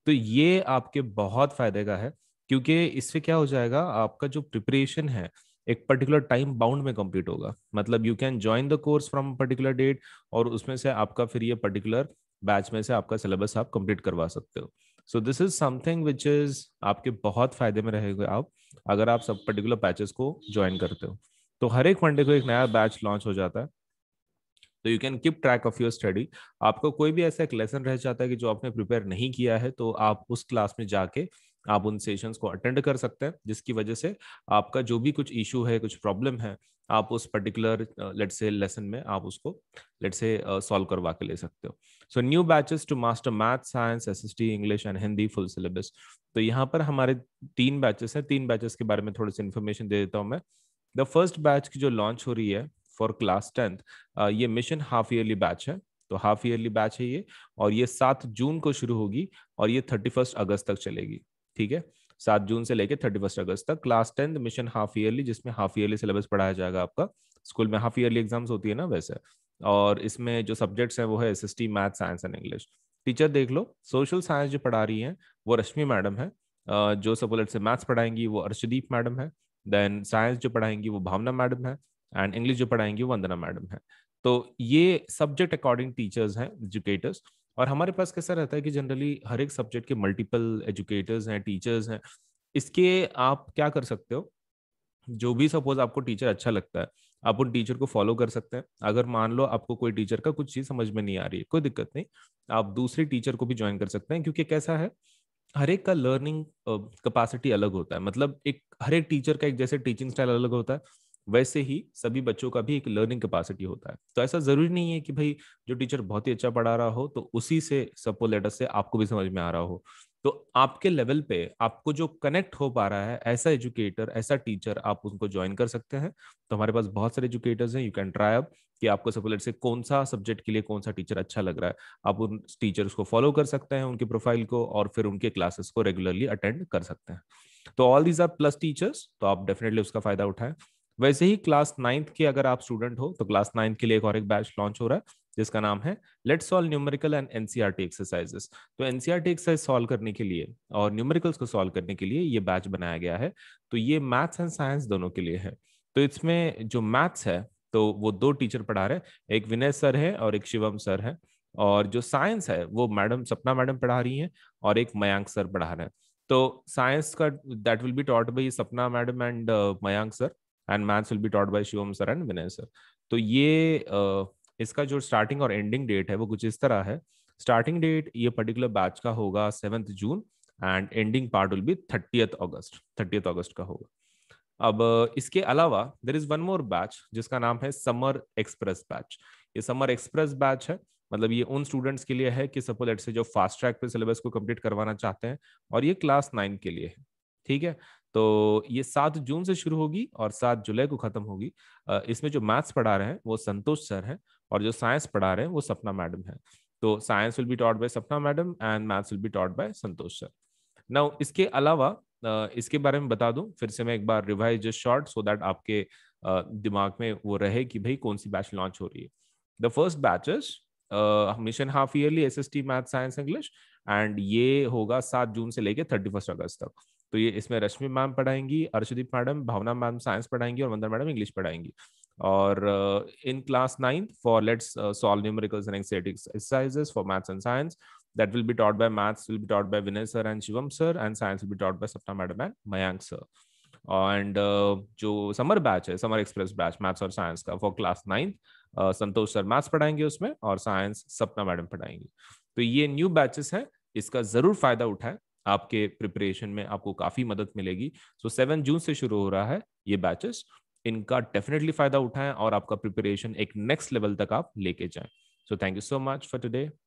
तो ये आपके बहुत फायदे का है क्योंकि इससे क्या हो जाएगा आपका जो प्रिपरेशन है एक पर्टिकुलर टाइम बाउंड में कंप्लीट होगा मतलब you can join the course from particular date और उसमें से आपका फिर ये पर्टिकुलर बैच में से आपका सिलेबस आप कंप्लीट करवा सकते हो so this is something which is आपके बहुत फायदे में रहेगा आप अगर आप सब पर्टिकुलर बैचेस को ज्वाइन करते हो तो हर एक मंडे को एक नया बैच लॉन्च हो जाता है तो you can keep track of your study आपका कोई भी ऐसा एक लेसन रह जाता है कि जो आपने प्रिपेयर नहीं किया है तो आप उस क्लास में जाके आप उन सेशंस को अटेंड कर सकते हैं जिसकी वजह से आपका जो भी कुछ इशू है कुछ प्रॉब्लम है आप उस पर्टिकुलर लेट से लेसन में आप उसको लेट से सॉल्व करवा के ले सकते हो so new batches to master math science S S T English and Hindi full syllabus तो यहाँ पर हमारे तीन बैचेस हैं तीन बैचेस के बारे में थोड़ी सी इन्फॉर्मेशन दे देता हूँ मैं द फर्स्ट बैच की जो लॉन्च हो रही है फॉर क्लास टेंथ ये मिशन हाफ ईयरली बैच है तो हाफ ईयरली बैच है ये और ये सात जून को शुरू होगी और ये थर्टी फर्स्ट अगस्त तक चलेगी ठीक है सात जून से लेकर थर्टी फर्स्ट अगस्त तक class tenth mission half yearly जिसमें हाफ ईयरली सिलेबस पढ़ाया जाएगा आपका स्कूल में हाफ ईयरली एग्जाम्स होती है ना वैसे और इसमें जो सब्जेक्ट्स हैं वो है S math science and English teacher देख लो सोशल साइंस जो पढ़ा रही हैं वो रश्मि मैडम है जो सपोलेट से मैथ्स पढ़ाएंगी वो अर्शदीप मैडम है देन साइंस जो पढ़ाएंगी वो भावना मैडम है एंड इंग्लिश जो पढ़ाएंगी वो वंदना मैडम है तो ये सब्जेक्ट अकॉर्डिंग टीचर्स हैं एजुकेटर्स और हमारे पास कैसा रहता है कि जनरली हर एक सब्जेक्ट के मल्टीपल एजुकेटर्स हैं टीचर्स हैं इसके आप क्या कर सकते हो जो भी सपोज आपको टीचर अच्छा लगता है आप उन टीचर को फॉलो कर सकते हैं अगर मान लो आपको कोई टीचर का कुछ चीज समझ में नहीं आ रही है कोई दिक्कत नहीं आप दूसरे टीचर को भी ज्वाइन कर सकते हैं क्योंकि कैसा है हर एक का लर्निंग कैपेसिटी अलग होता है मतलब एक हर एक टीचर का एक जैसे टीचिंग स्टाइल अलग होता है वैसे ही सभी बच्चों का भी एक लर्निंग कैपेसिटी होता है तो ऐसा जरूरी नहीं है कि भाई जो टीचर बहुत ही अच्छा पढ़ा रहा हो तो उसी से सपो लेटर से आपको भी समझ में आ रहा हो तो आपके लेवल पे आपको जो कनेक्ट हो पा रहा है ऐसा एजुकेटर ऐसा टीचर आप उनको ज्वाइन कर सकते हैं तो हमारे पास बहुत सारे एजुकेटर्स हैं यू कैन ट्राई अप कि आपको सपोज से कौन सा सब्जेक्ट के लिए कौन सा टीचर अच्छा लग रहा है आप उन टीचर्स को फॉलो कर सकते हैं उनके प्रोफाइल को और फिर उनके क्लासेस को रेगुलरली अटेंड कर सकते हैं तो all these are plus teachers तो आप डेफिनेटली उसका फायदा उठाएं वैसे ही क्लास नाइन्थ के अगर आप स्टूडेंट हो तो क्लास नाइन्थ के लिए एक और एक बैच लॉन्च हो रहा है जिसका नाम है let's solve numerical and NCR exercises तो एनसीआरटी एक्सरसाइज सॉल्व करने के लिए और न्यूमेरिकल्स को सॉल्व करने के लिए ये बैच बनाया गया है तो ये मैथ्स एंड साइंस दोनों के लिए है तो इसमें जो मैथ्स है तो वो दो टीचर पढ़ा रहे हैं एक विनय सर है और एक शिवम सर है और जो साइंस है वो मैडम सपना मैडम पढ़ा रही हैं और एक मयांक सर पढ़ा रहे हैं तो साइंस का that will be taught by Sapna madam and Mayank sir and maths will be taught by Shivam sir and Vinay sir तो ये इसका जो स्टार्टिंग और एंडिंग डेट है वो कुछ इस तरह है स्टार्टिंग डेट ये पर्टिकुलर बैच का होगा seventh June and ending part will be thirtieth August thirtieth August का होगा अब इसके अलावा there is one more batch जिसका नाम है समर एक्सप्रेस बैच ये समर एक्सप्रेस बैच है मतलब ये उन स्टूडेंट्स के लिए है कि सपोज लेट से जो फास्ट ट्रैक पे सिलेबस को कंप्लीट करवाना चाहते हैं और ये क्लास नाइन के लिए है ठीक है तो ये सात जून से शुरू होगी और सात जुलाई को खत्म होगी इसमें जो मैथ्स पढ़ा रहे हैं वो संतोष सर हैं और जो साइंस पढ़ा रहे हैं वो सपना मैडम है तो science will be taught by Sapna madam and maths will be taught by Santosh sir now इसके अलावा इसके बारे में बता दूं फिर से मैं एक बार revise just short so that आपके दिमाग में वो रहे कि भाई कौन सी बैच लॉन्च हो रही है the first batches mission half yearly S S T math science English and ये होगा सात जून से लेके थर्टी फर्स्ट अगस्त तक तो ये इसमें रश्मि मैम पढ़ाएंगी Arshdeep madam Bhavna ma'am science पढ़ाएंगी और वंदन मैडम इंग्लिश पढ़ाएंगी और in class ninth for let's solve numericals and एंग्जाइटिक्स exercises for maths and science that will be taught by maths will be taught by Vinay sir and Shivam sir and science will be taught by Sapna madam and Mayank sir and uh, जो summer batch है summer express batch maths और science का for class ninth Santosh sir maths पढ़ाएंगे उसमें और science सपना madam पढ़ाएंगी तो ये न्यू बैचेस हैं इसका जरूर फायदा उठाएं आपके प्रिपरेशन में आपको काफी मदद मिलेगी सो सेवन जून से शुरू हो रहा है ये बैचेस इनका डेफिनेटली फायदा उठाएं और आपका प्रिपरेशन एक नेक्स्ट लेवल तक आप लेके जाएं so thank you so much for today